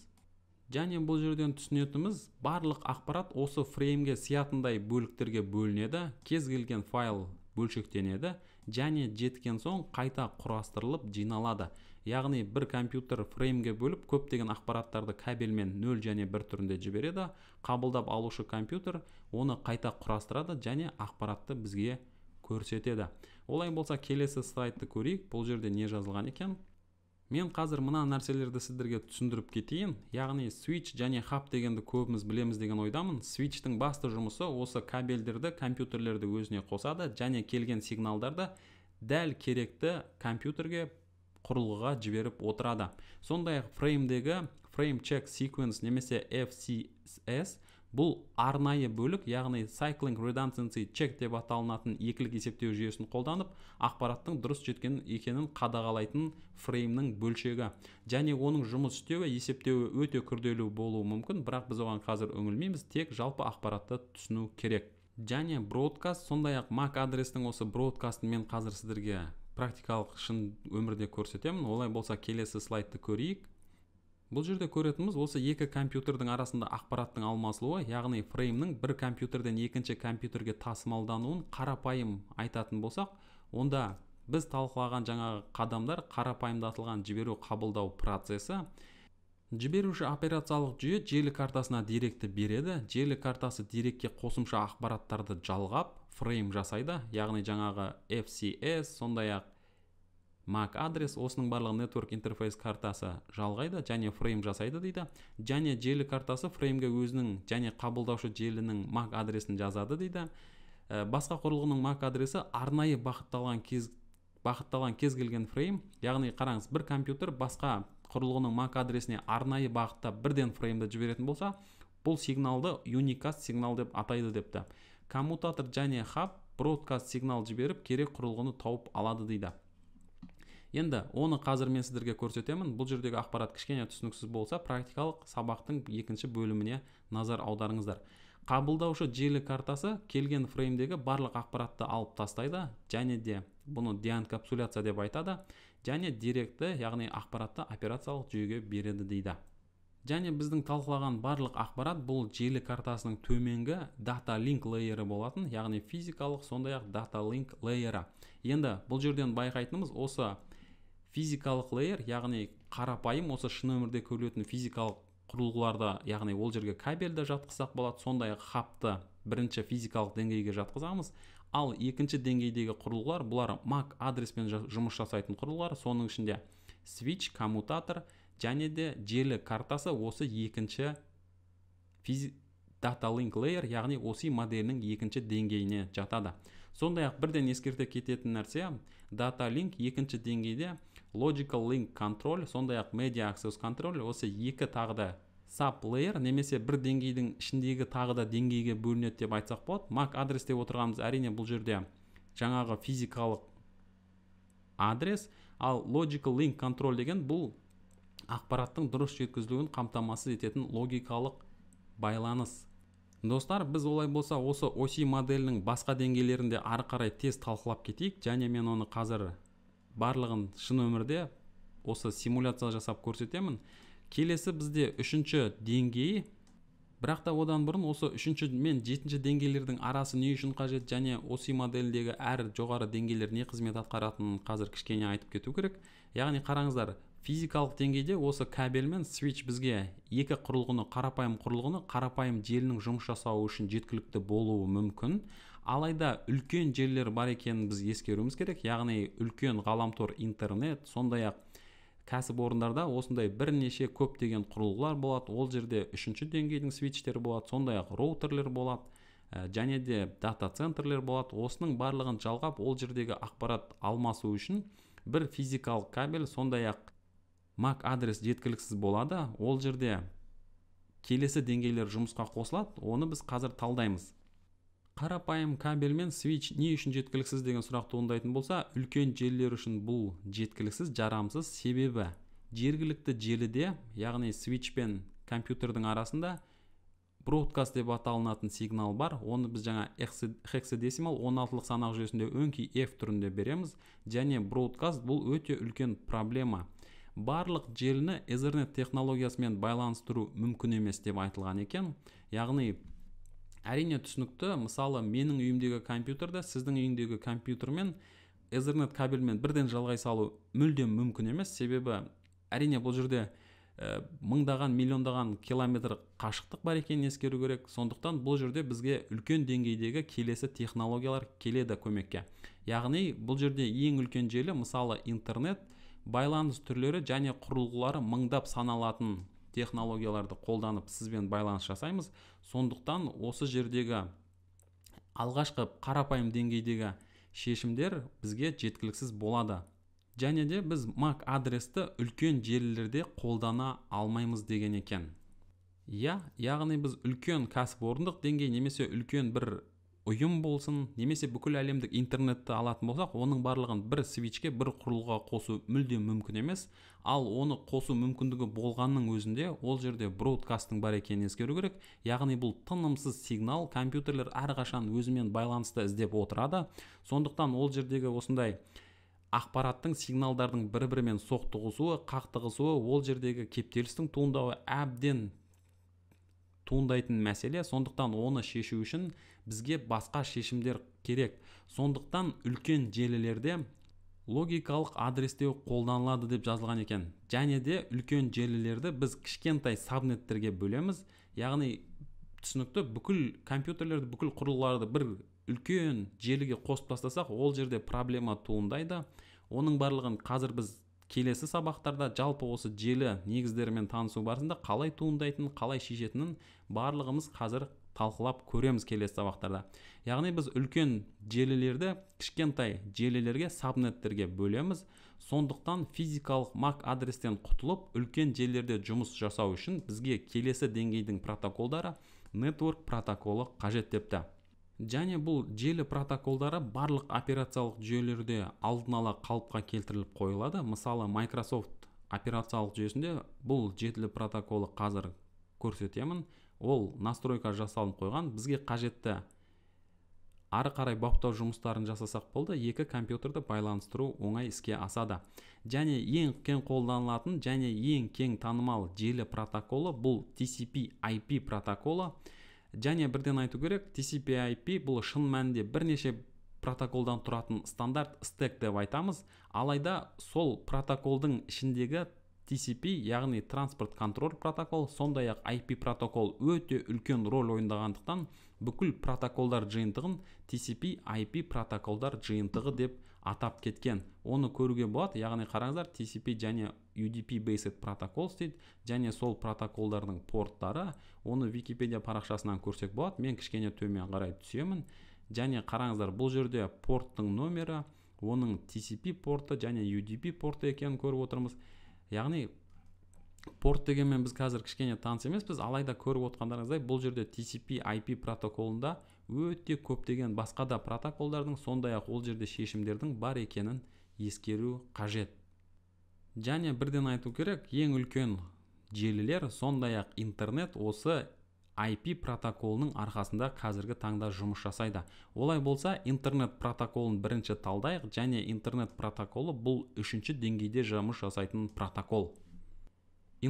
және бұл жерден түсінетіміз барлық ақпарат осы фреймге сиятындай бөліктерге бөлінеді кез келген файл бөлшектенеді және жеткен соң қайта құрастырылып жиналады яғни бір компьютер фреймге бөліп көптеген ақпараттарды кабельмен нөл және бір түрінде жібереді қабылдап алушы компьютер оны қайта құрастырады және ақпаратты бізге көрсетеді олай болса келесі слайдты көрейік бұл жерде не жазылған екен мен қазір мына нәрселерді сіздерге түсіндіріп кетейін яғни switch және хаб дегенді көбіміз білеміз деген ойдамын Switch-тің басты жұмысы осы кабельдерді компьютерлерді өзіне қосады және келген сигналдарды дәл керекті компьютерге құрылғыға жіберіп отырады сондай ақ фреймдегі frame check sequence немесе fcs бұл арнайы бөлік яғни cycling redundancy check деп аталынатын екілік есептеу жүйесін қолданып ақпараттың дұрыс жеткен екенін қадағалайтын фреймнің бөлшегі және оның жұмыс істеуі есептеуі өте күрделі болуы мүмкін бірақ біз оған қазір үңілмейміз тек жалпы ақпаратты түсіну керек және бродкаст сондай ақ мак адрестің осы бродкастын мен қазір сіздерге практикалық шын өмірде көрсетемін олай болса келесі слайдты көрейік бұл жерде көретініміз осы екі компьютердің арасында ақпараттың алмасылуы яғни фреймнің бір компьютерден екінші компьютерге тасымалдануын қарапайым айтатын болсақ онда біз талқылаған жаңағы қадамдар қарапайымдатылған жіберу қабылдау процесі жіберуші операциялық жүйе желі картасына деректі береді желі картасы дерекке қосымша ақпараттарды жалғап фрейм жасайды яғни жаңағы fcs сондай ақ mac адрес осының барлығы network interface картасы жалғайды және фрейм жасайды дейді және желі картасы фреймге өзінің және қабылдаушы желінің mac адресін жазады дейді ә, басқа құрылғының mac адресі арнайы бағытталған кез бағытталған кез келген фрейм яғни қараңыз бір компьютер басқа құрылғының mac адресіне арнайы бағытта бірден фреймді жіберетін болса бұл сигналды unicast сигнал деп атайды депті коммутатор және хаб бродкаст сигнал жіберіп керек құрылғыны тауып алады дейді енді оны қазір мен сіздерге көрсетемін бұл жердегі ақпарат кішкене түсініксіз болса практикалық сабақтың екінші бөліміне назар аударыңыздар қабылдаушы желі картасы келген фреймдегі барлық ақпаратты алып тастайды және де бұны деанкапсуляция деп айтады және деректі яғни ақпаратты операциялық жүйеге береді дейді және біздің талқылаған барлық ақпарат бұл желі картасының төменгі дата линк лейері болатын яғни физикалық сондай ақ дата линк лейері енді бұл жерден байқайтынымыз осы физикалық лейер яғни қарапайым осы шын өмірде көрілетін физикалық құрылғыларда яғни ол жерге кабельді жатқызсақ болады сондай ақ хабты бірінші физикалық деңгейге жатқызамыз ал екінші деңгейдегі құрылғылар бұлар mac адреспен жұмыс жасайтын құрылғылар соның ішінде switch коммутатор және де желі картасы осы екінші физи... дата линк лейер яғни оси моделінің екінші деңгейіне жатады сондай ақ бірден ескерте кететін нәрсе Data Link екінші деңгейде logical link Control, сондай ақ media access Control, осы екі тағы да саб немесе бір деңгейдің ішіндегі тағы да деңгейге бөлінеді деп айтсақ болады Mac адрес деп отырғанымыз әрине бұл жерде жаңағы физикалық адрес ал logical link Control деген бұл ақпараттың дұрыс жеткізілуін қамтамасыз ететін логикалық байланыс достар біз олай болса осы оси моделінің басқа деңгейлерінде ары қарай тез талқылап кетейік және мен оны қазір барлығын шын өмірде осы симуляция жасап көрсетемін келесі бізде үшінші деңгей бірақ та одан бұрын осы үшінші мен жетінші деңгейлердің арасы не үшін қажет және осы модельдегі әр жоғары деңгейлер не қызмет атқаратынын қазір кішкене айтып кету керек яғни қараңыздар физикалық деңгейде осы кабель мен свич бізге екі құрылғыны қарапайым құрылғыны қарапайым желінің жұмыс жасауы үшін жеткілікті болуы мүмкін алайда үлкен желілер бар екенін біз ескеруіміз керек яғни үлкен ғаламтор интернет сондай ақ кәсіпорындарда осындай бірнеше көптеген құрылғылар болады ол жерде үшінші деңгейдің свитчтері болады сондай ақ роутерлер болады ә, және де дата центрлер болады осының барлығын жалғап ол жердегі ақпарат алмасу үшін бір физикалық кабель сондай ақ мак адрес жеткіліксіз болады ол жерде келесі деңгейлер жұмысқа қосылады оны біз қазір талдаймыз қарапайым кабель мен свич не үшін жеткіліксіз деген сұрақ туындайтын болса үлкен желілер үшін бұл жеткіліксіз жарамсыз себебі жергілікті желіде яғни свич пен компьютердің арасында бродкаст деп аталынатын сигнал бар оны біз жаңа хексадесимал 16-лық санақ жүйесінде өңкей f түрінде береміз және бродкаст бұл өте үлкен проблема барлық желіні ethernet технологиясымен байланыстыру мүмкін емес деп айтылған екен яғни әрине түсінікті мысалы менің үйімдегі компьютерді сіздің үйіңдегі компьютермен ethernet кабельмен бірден жалғай салу мүлдем мүмкін емес себебі әрине бұл жерде э, мыңдаған миллиондаған километр қашықтық бар екенін ескеру керек сондықтан бұл жерде бізге үлкен деңгейдегі келесі технологиялар келеді көмекке яғни бұл жерде ең үлкен желі мысалы интернет байланыс түрлері және құрылғылары мыңдап саналатын технологияларды қолданып сізбен байланыс жасаймыз сондықтан осы жердегі алғашқы қарапайым деңгейдегі шешімдер бізге жеткіліксіз болады және де біз MAC адресті үлкен желілерде қолдана алмаймыз деген екен иә яғни біз үлкен кәсіпорындық деңгей немесе үлкен бір ұйым болсын немесе бүкіл әлемдік интернетті алатын болсақ оның барлығын бір свичке бір құрылғыға қосу мүлде мүмкін емес ал оны қосу мүмкіндігі болғанның өзінде ол жерде бродкасттың бар екенін ескеру керек яғни бұл тынымсыз сигнал компьютерлер әрқашан өзімен байланысты іздеп отырады сондықтан ол жердегі осындай ақпараттың сигналдардың бір бірімен соқтығысуы қақтығысуы ол жердегі кептелістің туындауы әбден туындайтын мәселе сондықтан оны шешу үшін бізге басқа шешімдер керек сондықтан үлкен желілерде логикалық адрестеу қолданылады деп жазылған екен және де үлкен желілерді біз кішкентай сабнеттерге бөлеміз яғни түсінікті бүкіл компьютерлерді бүкіл құрылғыларды бір үлкен желіге қосып тастасақ ол жерде проблема туындайды оның барлығын қазір біз келесі сабақтарда жалпы осы желі негіздерімен танысу барысында қалай туындайтынын қалай шешетінін барлығымыз қазір талқылап көреміз келесі сабақтарда яғни біз үлкен желілерді кішкентай желілерге сабнеттерге бөлеміз сондықтан физикалық мак адрестен құтылып үлкен желілерде жұмыс жасау үшін бізге келесі деңгейдің протоколдары network протоколы қажет депті және бұл желі протоколдары барлық операциялық жүйелерде алдын ала қалыпқа келтіріліп қойылады мысалы Microsoft операциялық жүйесінде бұл жетілі протоколы қазір көрсетемін ол настройка жасалынып қойған бізге қажетті ары қарай баптау жұмыстарын жасасақ болды екі компьютерді байланыстыру оңай іске асады және ең кең қолданылатын және ең кең танымал желі протоколы бұл TCP IP протоколы және бірден айту керек TCP IP бұл шын мәнінде бірнеше протоколдан тұратын стандарт стек деп айтамыз алайда сол протоколдың ішіндегі TCP яғни транспорт контроль протокол сондай ақ IP протокол өте үлкен рол ойнағандықтан бүкіл протоколдар жиынтығын TCP IP протоколдар жиынтығы деп атап кеткен оны көруге болады яғни қараңыздар TCP және UDP based протокол істейді және сол протоколдардың порттары оны Википедия парақшасынан көрсек болады мен кішкене төмен қарай түсемін және қараңыздар бұл жерде порттың номері оның TCP порты және UDP порты екенін көріп отырмыз яғни порт дегенмен біз қазір кішкене таныс емеспіз алайда көріп отырғандарыңыздай бұл жерде TCP IP протоколында өте көптеген басқа да протоколдардың сондай ақ ол жерде шешімдердің бар екенін ескеру қажет және бірден айту керек ең үлкен желілер сондай ақ интернет осы IP протоколының арқасында қазіргі таңда жұмыс жасайды олай болса интернет протоколын бірінші талдайық және интернет протоколы бұл үшінші деңгейде жұмыс жасайтын протокол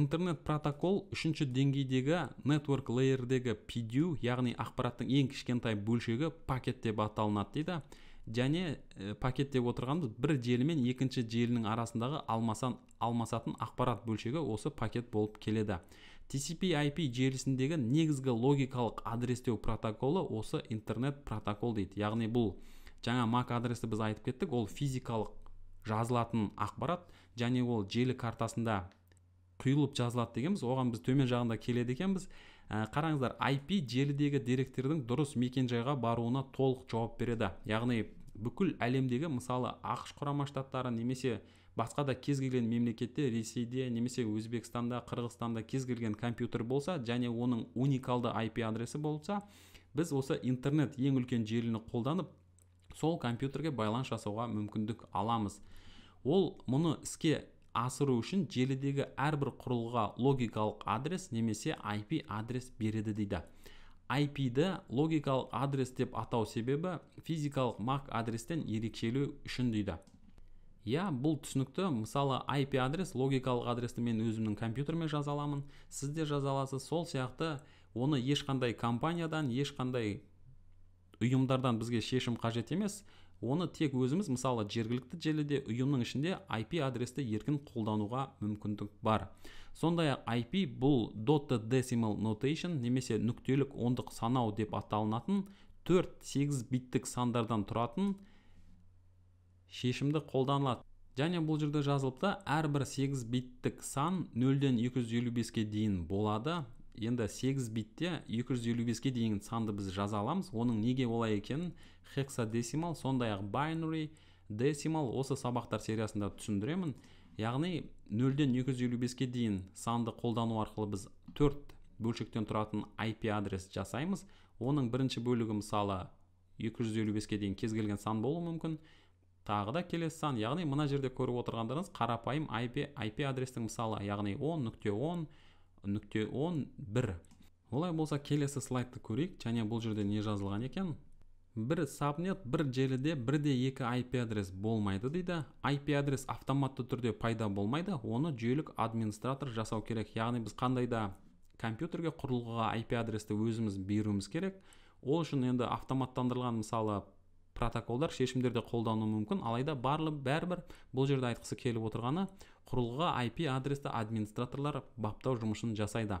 интернет протокол үшінші деңгейдегі network Layer-дегі PDU яғни ақпараттың ең кішкентай бөлшегі пакет деп аталынады дейді және пакет деп отырғанымыз бір желі мен екінші желінің арасындағы алмасатын ақпарат бөлшегі осы пакет болып келеді TCP IP желісіндегі негізгі логикалық адрестеу протоколы осы интернет протокол дейді яғни бұл жаңа MAC адресті біз айтып кеттік ол физикалық жазылатын ақпарат және ол желі картасында құйылып жазылады дегенбіз оған біз төмен жағында келеді екенбіз біз ә, қараңыздар IP желідегі деректердің дұрыс мекенжайға баруына толық жауап береді яғни бүкіл әлемдегі мысалы ақш құрама штаттары немесе басқа да кез келген мемлекетте ресейде немесе өзбекстанда қырғызстанда кез келген компьютер болса және оның уникалды IP адресі болса біз осы интернет ең үлкен желіні қолданып сол компьютерге байланыс жасауға мүмкіндік аламыз ол мұны іске асыру үшін желідегі әрбір құрылғыға логикалық адрес немесе IP адрес береді дейді IP-ді логикалық адрес деп атау себебі физикалық MAC адрестен ерекшелеу үшін дейді иә бұл түсінікті мысалы IP адрес логикалық адресті мен өзімнің компьютеріме жаза аламын сіз де жаза аласыз сол сияқты оны ешқандай компаниядан ешқандай ұйымдардан бізге шешім қажет емес оны тек өзіміз мысалы жергілікті желіде ұйымның ішінде IP адресті еркін қолдануға мүмкіндік бар сондай ақ IP бұл dotted decimal notation немесе нүктелік ондық санау деп аталынатын 4-8 биттік сандардан тұратын шешімді қолданылады және бұл жерде жазылыпты әрбір 8 биттік сан 0-ден 255-ке дейін болады енді 8 битте 255-ке дейін санды біз жаза аламыз оның неге олай екенін хексадесимал сондай ақ binary decimal осы сабақтар сериясында түсіндіремін яғни 0-ден 255-ке дейін санды қолдану арқылы біз 4 бөлшектен тұратын IP адрес жасаймыз оның бірінші бөлігі мысалы 255-ке дейін кез келген сан болуы мүмкін тағы да келесі сан яғни мына жерде көріп отырғандарыңыз қарапайым IP, IP адрестің мысалы яғни 10.10.10.1. нүкте олай болса келесі слайдты көрейік және бұл жерде не жазылған екен бір сабнет бір желіде бірде екі IP адрес болмайды дейді IP адрес автоматты түрде пайда болмайды оны жүйелік администратор жасау керек яғни біз қандай да компьютерге құрылғыға IP адресті өзіміз беруіміз керек ол үшін енді автоматтандырылған мысалы протоколдар шешімдерде қолдануы мүмкін алайда барлы бәрібір бұл жерде айтқысы келіп отырғаны құрылғы IP адресті администраторлар баптау жұмысын жасайды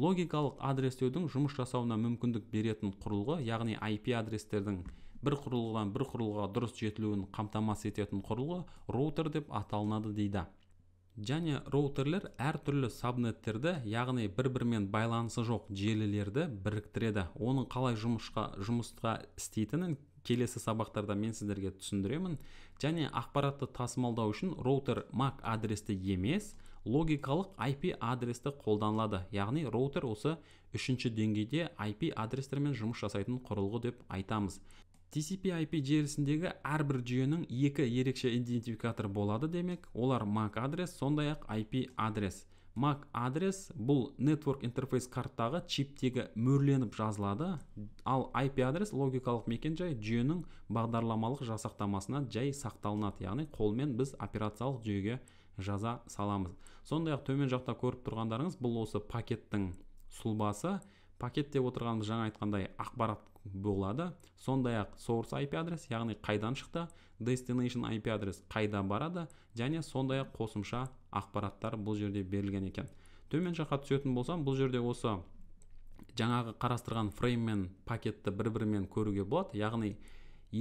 логикалық адрестеудің жұмыс жасауына мүмкіндік беретін құрылғы яғни IP адрестердің бір құрылғыдан бір құрылғыға дұрыс жетілуін қамтамасыз ететін құрылғы роутер деп аталынады дейді және роутерлер әртүрлі сабнеттерді яғни бір бірімен байланысы жоқ желілерді біріктіреді оның қалай жұмысқа жұмысқа істейтінін келесі сабақтарда мен сіздерге түсіндіремін және ақпаратты тасымалдау үшін роутер MAC адресті емес логикалық IP адресті қолданылады яғни роутер осы үшінші деңгейде IP адрестермен жұмыс жасайтын құрылғы деп айтамыз TCP IP желісіндегі әрбір жүйенің екі ерекше идентификаторы болады демек олар MAC адрес сондай ақ IP адрес MAC адрес бұл network interface карттағы чиптегі мөрленіп жазылады ал IP адрес логикалық мекен жай жүйенің бағдарламалық жасақтамасына жай сақталынады яғни қолмен біз операциялық жүйеге жаза саламыз сондай ақ төмен жақта көріп тұрғандарыңыз бұл осы пакеттің сұлбасы пакет деп отырғанымыз жаңа айтқандай ақпарат болады сондай ақ source IP адрес яғни қайдан шықты destination IP адрес қайда барады және сондай ақ қосымша ақпараттар бұл жерде берілген екен төмен жаққа түсетін болсам бұл жерде осы жаңағы қарастырған фрейм мен пакетті бір бірімен көруге болады яғни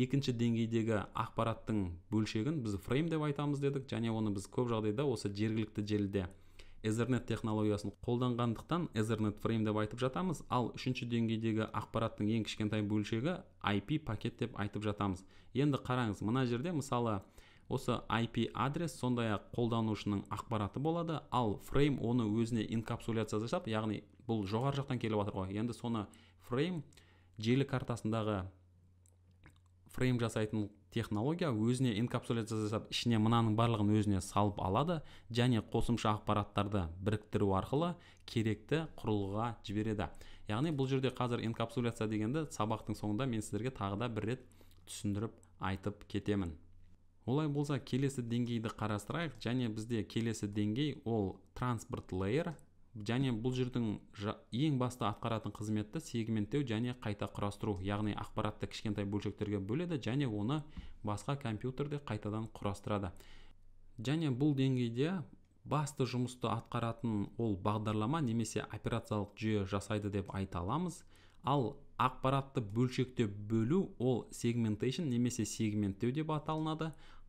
екінші деңгейдегі ақпараттың бөлшегін біз фрейм деп айтамыз дедік және оны біз көп жағдайда осы жергілікті желіде ethernet технологиясын қолданғандықтан ethernet фрейм деп айтып жатамыз ал үшінші деңгейдегі ақпараттың ең кішкентай бөлшегі IP пакет деп айтып жатамыз енді қараңыз мына жерде мысалы осы IP адрес сондай ақ қолданушының ақпараты болады ал фрейм оны өзіне инкапсуляция жасап яғни бұл жоғары жақтан келіп жатыр ғой енді соны фрейм желі картасындағы фрейм жасайтын технология өзіне инкапсуляция жасап ішіне мынаның барлығын өзіне салып алады және қосымша ақпараттарды біріктіру арқылы керекті құрылғыға жібереді яғни бұл жерде қазір инкапсуляция дегенді сабақтың соңында мен сіздерге тағы да бір рет түсіндіріп айтып кетемін олай болса келесі деңгейді қарастырайық және бізде келесі деңгей ол транспорт лейер және бұл жердің ең басты атқаратын қызметті сегменттеу және қайта құрастыру яғни ақпаратты кішкентай бөлшектерге бөледі және оны басқа компьютерде қайтадан құрастырады және бұл деңгейде басты жұмысты атқаратын ол бағдарлама немесе операциялық жүйе жасайды деп айта аламыз ал ақпаратты бөлшектеп бөлу ол сегментейшн немесе сегменттеу деп аталынады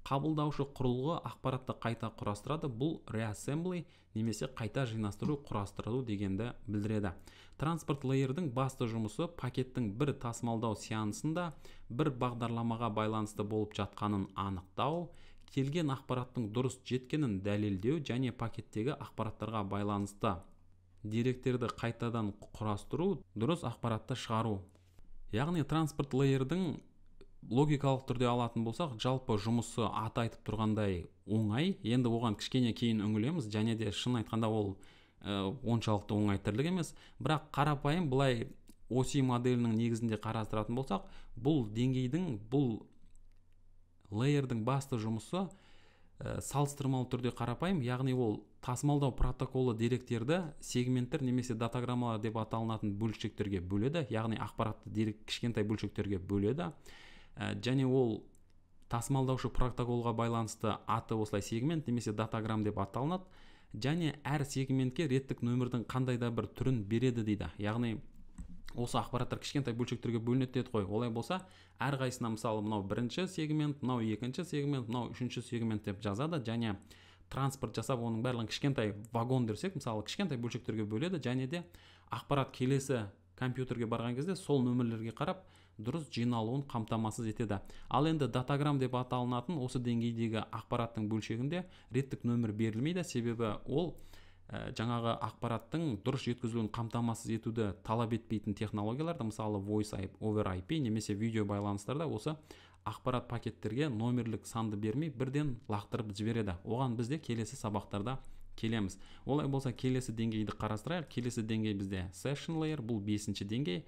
қабылдаушы құрылғы ақпаратты қайта құрастырады бұл reassembly немесе қайта жинастыру құрастыру дегенді білдіреді транспорт лейердің басты жұмысы пакеттің бір тасымалдау сеансында бір бағдарламаға байланысты болып жатқанын анықтау келген ақпараттың дұрыс жеткенін дәлелдеу және пакеттегі ақпараттарға байланысты деректерді қайтадан құрастыру дұрыс ақпаратты шығару яғни транспорт лейердің логикалық түрде алатын болсақ жалпы жұмысы аты айтып тұрғандай оңай енді оған кішкене кейін үңілеміз және де шын айтқанда ол э, оншалықты оңай тірлік емес бірақ қарапайым былай оси моделінің негізінде қарастыратын болсақ бұл деңгейдің бұл лейердің басты жұмысы ә, салыстырмалы түрде қарапайым яғни ол тасымалдау протоколы деректерді сегменттер немесе датаграммалар деп аталынатын бөлшектерге бөледі яғни ақпаратты дерек кішкентай бөлшектерге бөледі ә, және ол тасымалдаушы протоколға байланысты аты осылай сегмент немесе датаграмм деп аталынады және әр сегментке реттік нөмірдің қандай да бір түрін береді дейді яғни осы ақпараттар кішкентай бөлшектерге бөлінеді деді қой олай болса әрқайсысына мысалы мынау бірінші сегмент мынау екінші сегмент мынау үшінші сегмент деп жазады және транспорт жасап оның барлығын кішкентай вагон десек мысалы кішкентай бөлшектерге бөледі және де ақпарат келесі компьютерге барған кезде сол нөмірлерге қарап дұрыс жиналуын қамтамасыз етеді ал енді датаграмм деп аталынатын осы деңгейдегі ақпараттың бөлшегінде реттік нөмір берілмейді себебі ол ә, жаңағы ақпараттың дұрыс жеткізілуін қамтамасыз етуді талап етпейтін технологияларда мысалы voice over IP немесе видео байланыстарда осы ақпарат пакеттерге номерлік санды бермей бірден лақтырып жібереді оған бізде келесі сабақтарда келеміз олай болса келесі деңгейді қарастырайық келесі деңгей бізде session layer бұл бесінші деңгей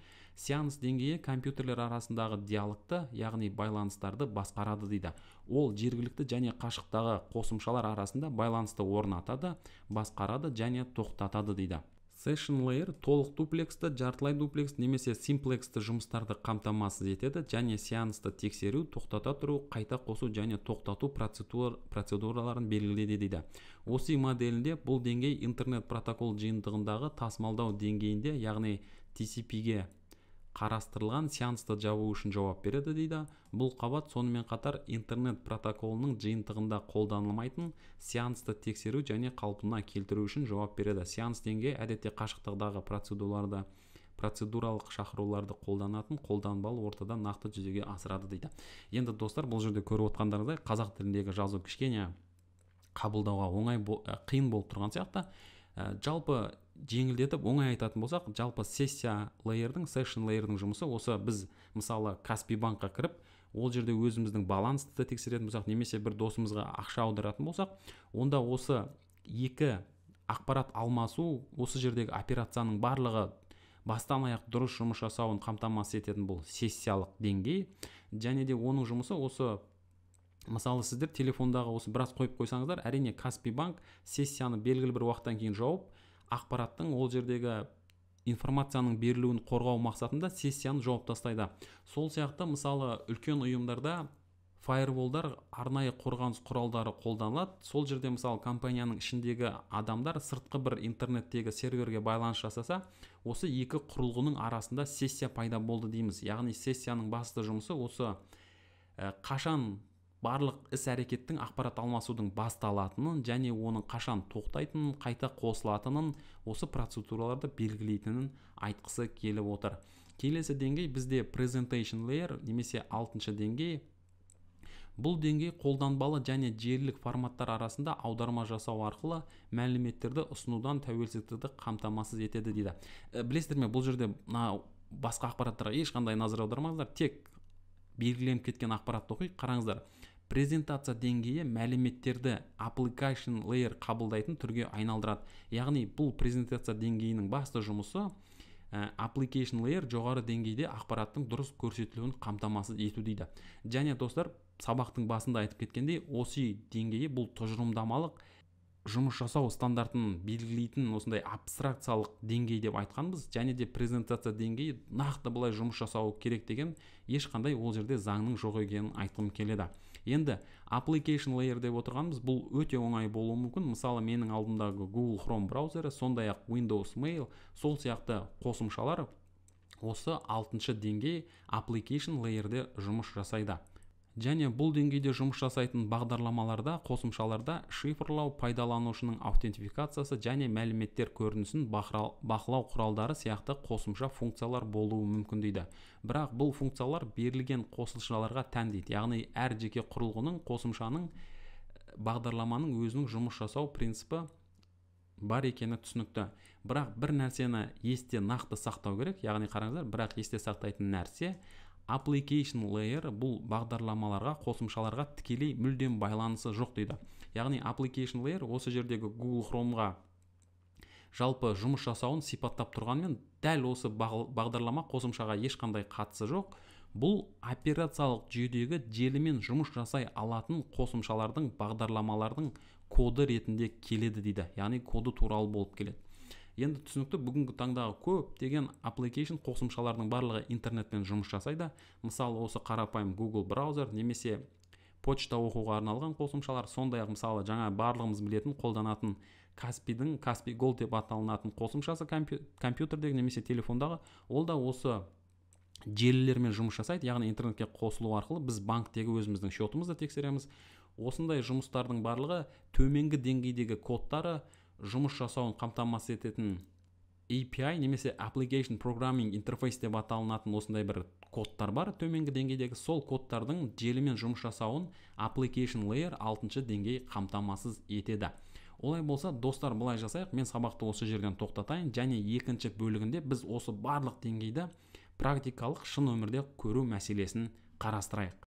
сеанс деңгейі компьютерлер арасындағы диалогты яғни байланыстарды басқарады дейді ол жергілікті және қашықтағы қосымшалар арасында байланысты орнатады басқарады және тоқтатады дейді Session Layer толық дуплексті, жартылай дуплекс немесе симплексті жұмыстарды қамтамасыз етеді және сеансты тексеру, тоқтата тұру, қайта қосу және тоқтату процедураларын белгіледі дейді. Осы моделінде бұл деңгей интернет протокол жиынтығындағы тасымалдау деңгейінде, яғни TCP-ге қарастырылған сеансты жабу үшін жауап береді дейді бұл қабат сонымен қатар интернет протоколының жиынтығында қолданылмайтын сеансты тексеру және қалпына келтіру үшін жауап береді сеанс деңгейі әдетте қашықтықтағы процедураларды процедуралық шақыруларды қолданатын қолданбалы ортада нақты жүзеге асырады дейді енді достар бұл жерде көріп отырғандарыңыздай қазақ тіліндегі жазу кішкене қабылдауға оңай қиын болып тұрған сияқты ә, жалпы жеңілдетіп оңай айтатын болсақ жалпы сессия лейердің сешн лейердің жұмысы осы біз мысалы каспи банкқа кіріп ол жерде өзіміздің балансты тексеретін болсақ немесе бір досымызға ақша аударатын болсақ онда осы екі ақпарат алмасу осы жердегі операцияның барлығы бастан аяқ дұрыс жұмыс жасауын қамтамасыз ететін бұл сессиялық деңгей және де оның жұмысы осы мысалы сіздер телефондағы осы біраз қойып қойсаңыздар әрине каспи банк сессияны белгілі бір уақыттан кейін жауып ақпараттың ол жердегі информацияның берілуін қорғау мақсатында сессияны жауып тастайды сол сияқты мысалы үлкен ұйымдарда фаерволдар арнайы қорғаныс құралдары қолданылады сол жерде мысалы компанияның ішіндегі адамдар сыртқы бір интернеттегі серверге байланыс жасаса осы екі құрылғының арасында сессия пайда болды дейміз яғни сессияның басты жұмысы осы э, қашан барлық іс әрекеттің ақпарат алмасудың басталатынын және оның қашан тоқтайтынын қайта қосылатынын осы процедураларды белгілейтінін айтқысы келіп отыр келесі деңгей бізде presentation layer немесе алтыншы деңгей бұл деңгей қолданбалы және желілік форматтар арасында аударма жасау арқылы мәліметтерді ұсынудан тәуелсіздікті қамтамасыз етеді дейді э, білесіздер ме бұл жерде мына басқа ақпараттарға ешқандай назар аудармаңыздар тек белгіленіп кеткен ақпаратты оқиық қараңыздар презентация деңгейі мәліметтерді application layer қабылдайтын түрге айналдырады яғни бұл презентация деңгейінің басты жұмысы application layer жоғары деңгейде ақпараттың дұрыс көрсетілуін қамтамасыз ету дейді және достар сабақтың басында айтып кеткендей осы деңгейі бұл тұжырымдамалық жұмыс жасау стандартын белгілейтін осындай абстракциялық деңгей деп айтқанбыз және де презентация деңгейі нақты былай жұмыс жасау керек деген ешқандай ол жерде заңның жоқ екенін айтқым келеді енді application layer деп отырғанымыз бұл өте оңай болуы мүмкін мысалы менің алдымдағы google chrome браузері сондай ақ windows mail сол сияқты қосымшалар осы алтыншы деңгей application layerде жұмыс жасайды және бұл деңгейде жұмыс жасайтын бағдарламаларда қосымшаларда шифрлау пайдаланушының аутентификациясы және мәліметтер көрінісін бақылау құралдары сияқты қосымша функциялар болуы мүмкін дейді бірақ бұл функциялар берілген қосымшаларға тән дейді яғни әр жеке құрылғының қосымшаның э, бағдарламаның өзінің жұмыс жасау принципі бар екені түсінікті бірақ бір нәрсені есте нақты сақтау керек яғни қараңыздар бірақ есте сақтайтын нәрсе application layer бұл бағдарламаларға қосымшаларға тікелей мүлдем байланысы жоқ дейді яғни application layer осы жердегі google chromeға жалпы жұмыс жасауын сипаттап тұрғанмен дәл осы бағдарлама қосымшаға ешқандай қатысы жоқ бұл операциялық жүйедегі желімен жұмыс жасай алатын қосымшалардың бағдарламалардың коды ретінде келеді дейді яғни коды туралы болып келеді енді түсінікті бүгінгі таңдағы көп деген application қосымшалардың барлығы интернетпен жұмыс жасайды мысалы осы қарапайым google браузер немесе почта оқуға арналған қосымшалар сондай ақ мысалы жаңа барлығымыз білетін қолданатын каспидің каспи гол деп аталынатын қосымшасы компьютердегі немесе телефондағы ол да осы желілермен жұмыс жасайды яғни интернетке қосылу арқылы біз банктегі өзіміздің счетымызды тексереміз осындай жұмыстардың барлығы төменгі деңгейдегі кодтары жұмыс жасауын қамтамасыз ететін API немесе Application Programming Interface деп аталынатын осындай бір кодтар бар төменгі деңгейдегі сол кодтардың желімен жұмыс жасауын Application Layer алтыншы деңгей қамтамасыз етеді олай болса достар былай жасайық мен сабақты осы жерден тоқтатайын және екінші бөлігінде біз осы барлық деңгейді практикалық шын өмірде көру мәселесін қарастырайық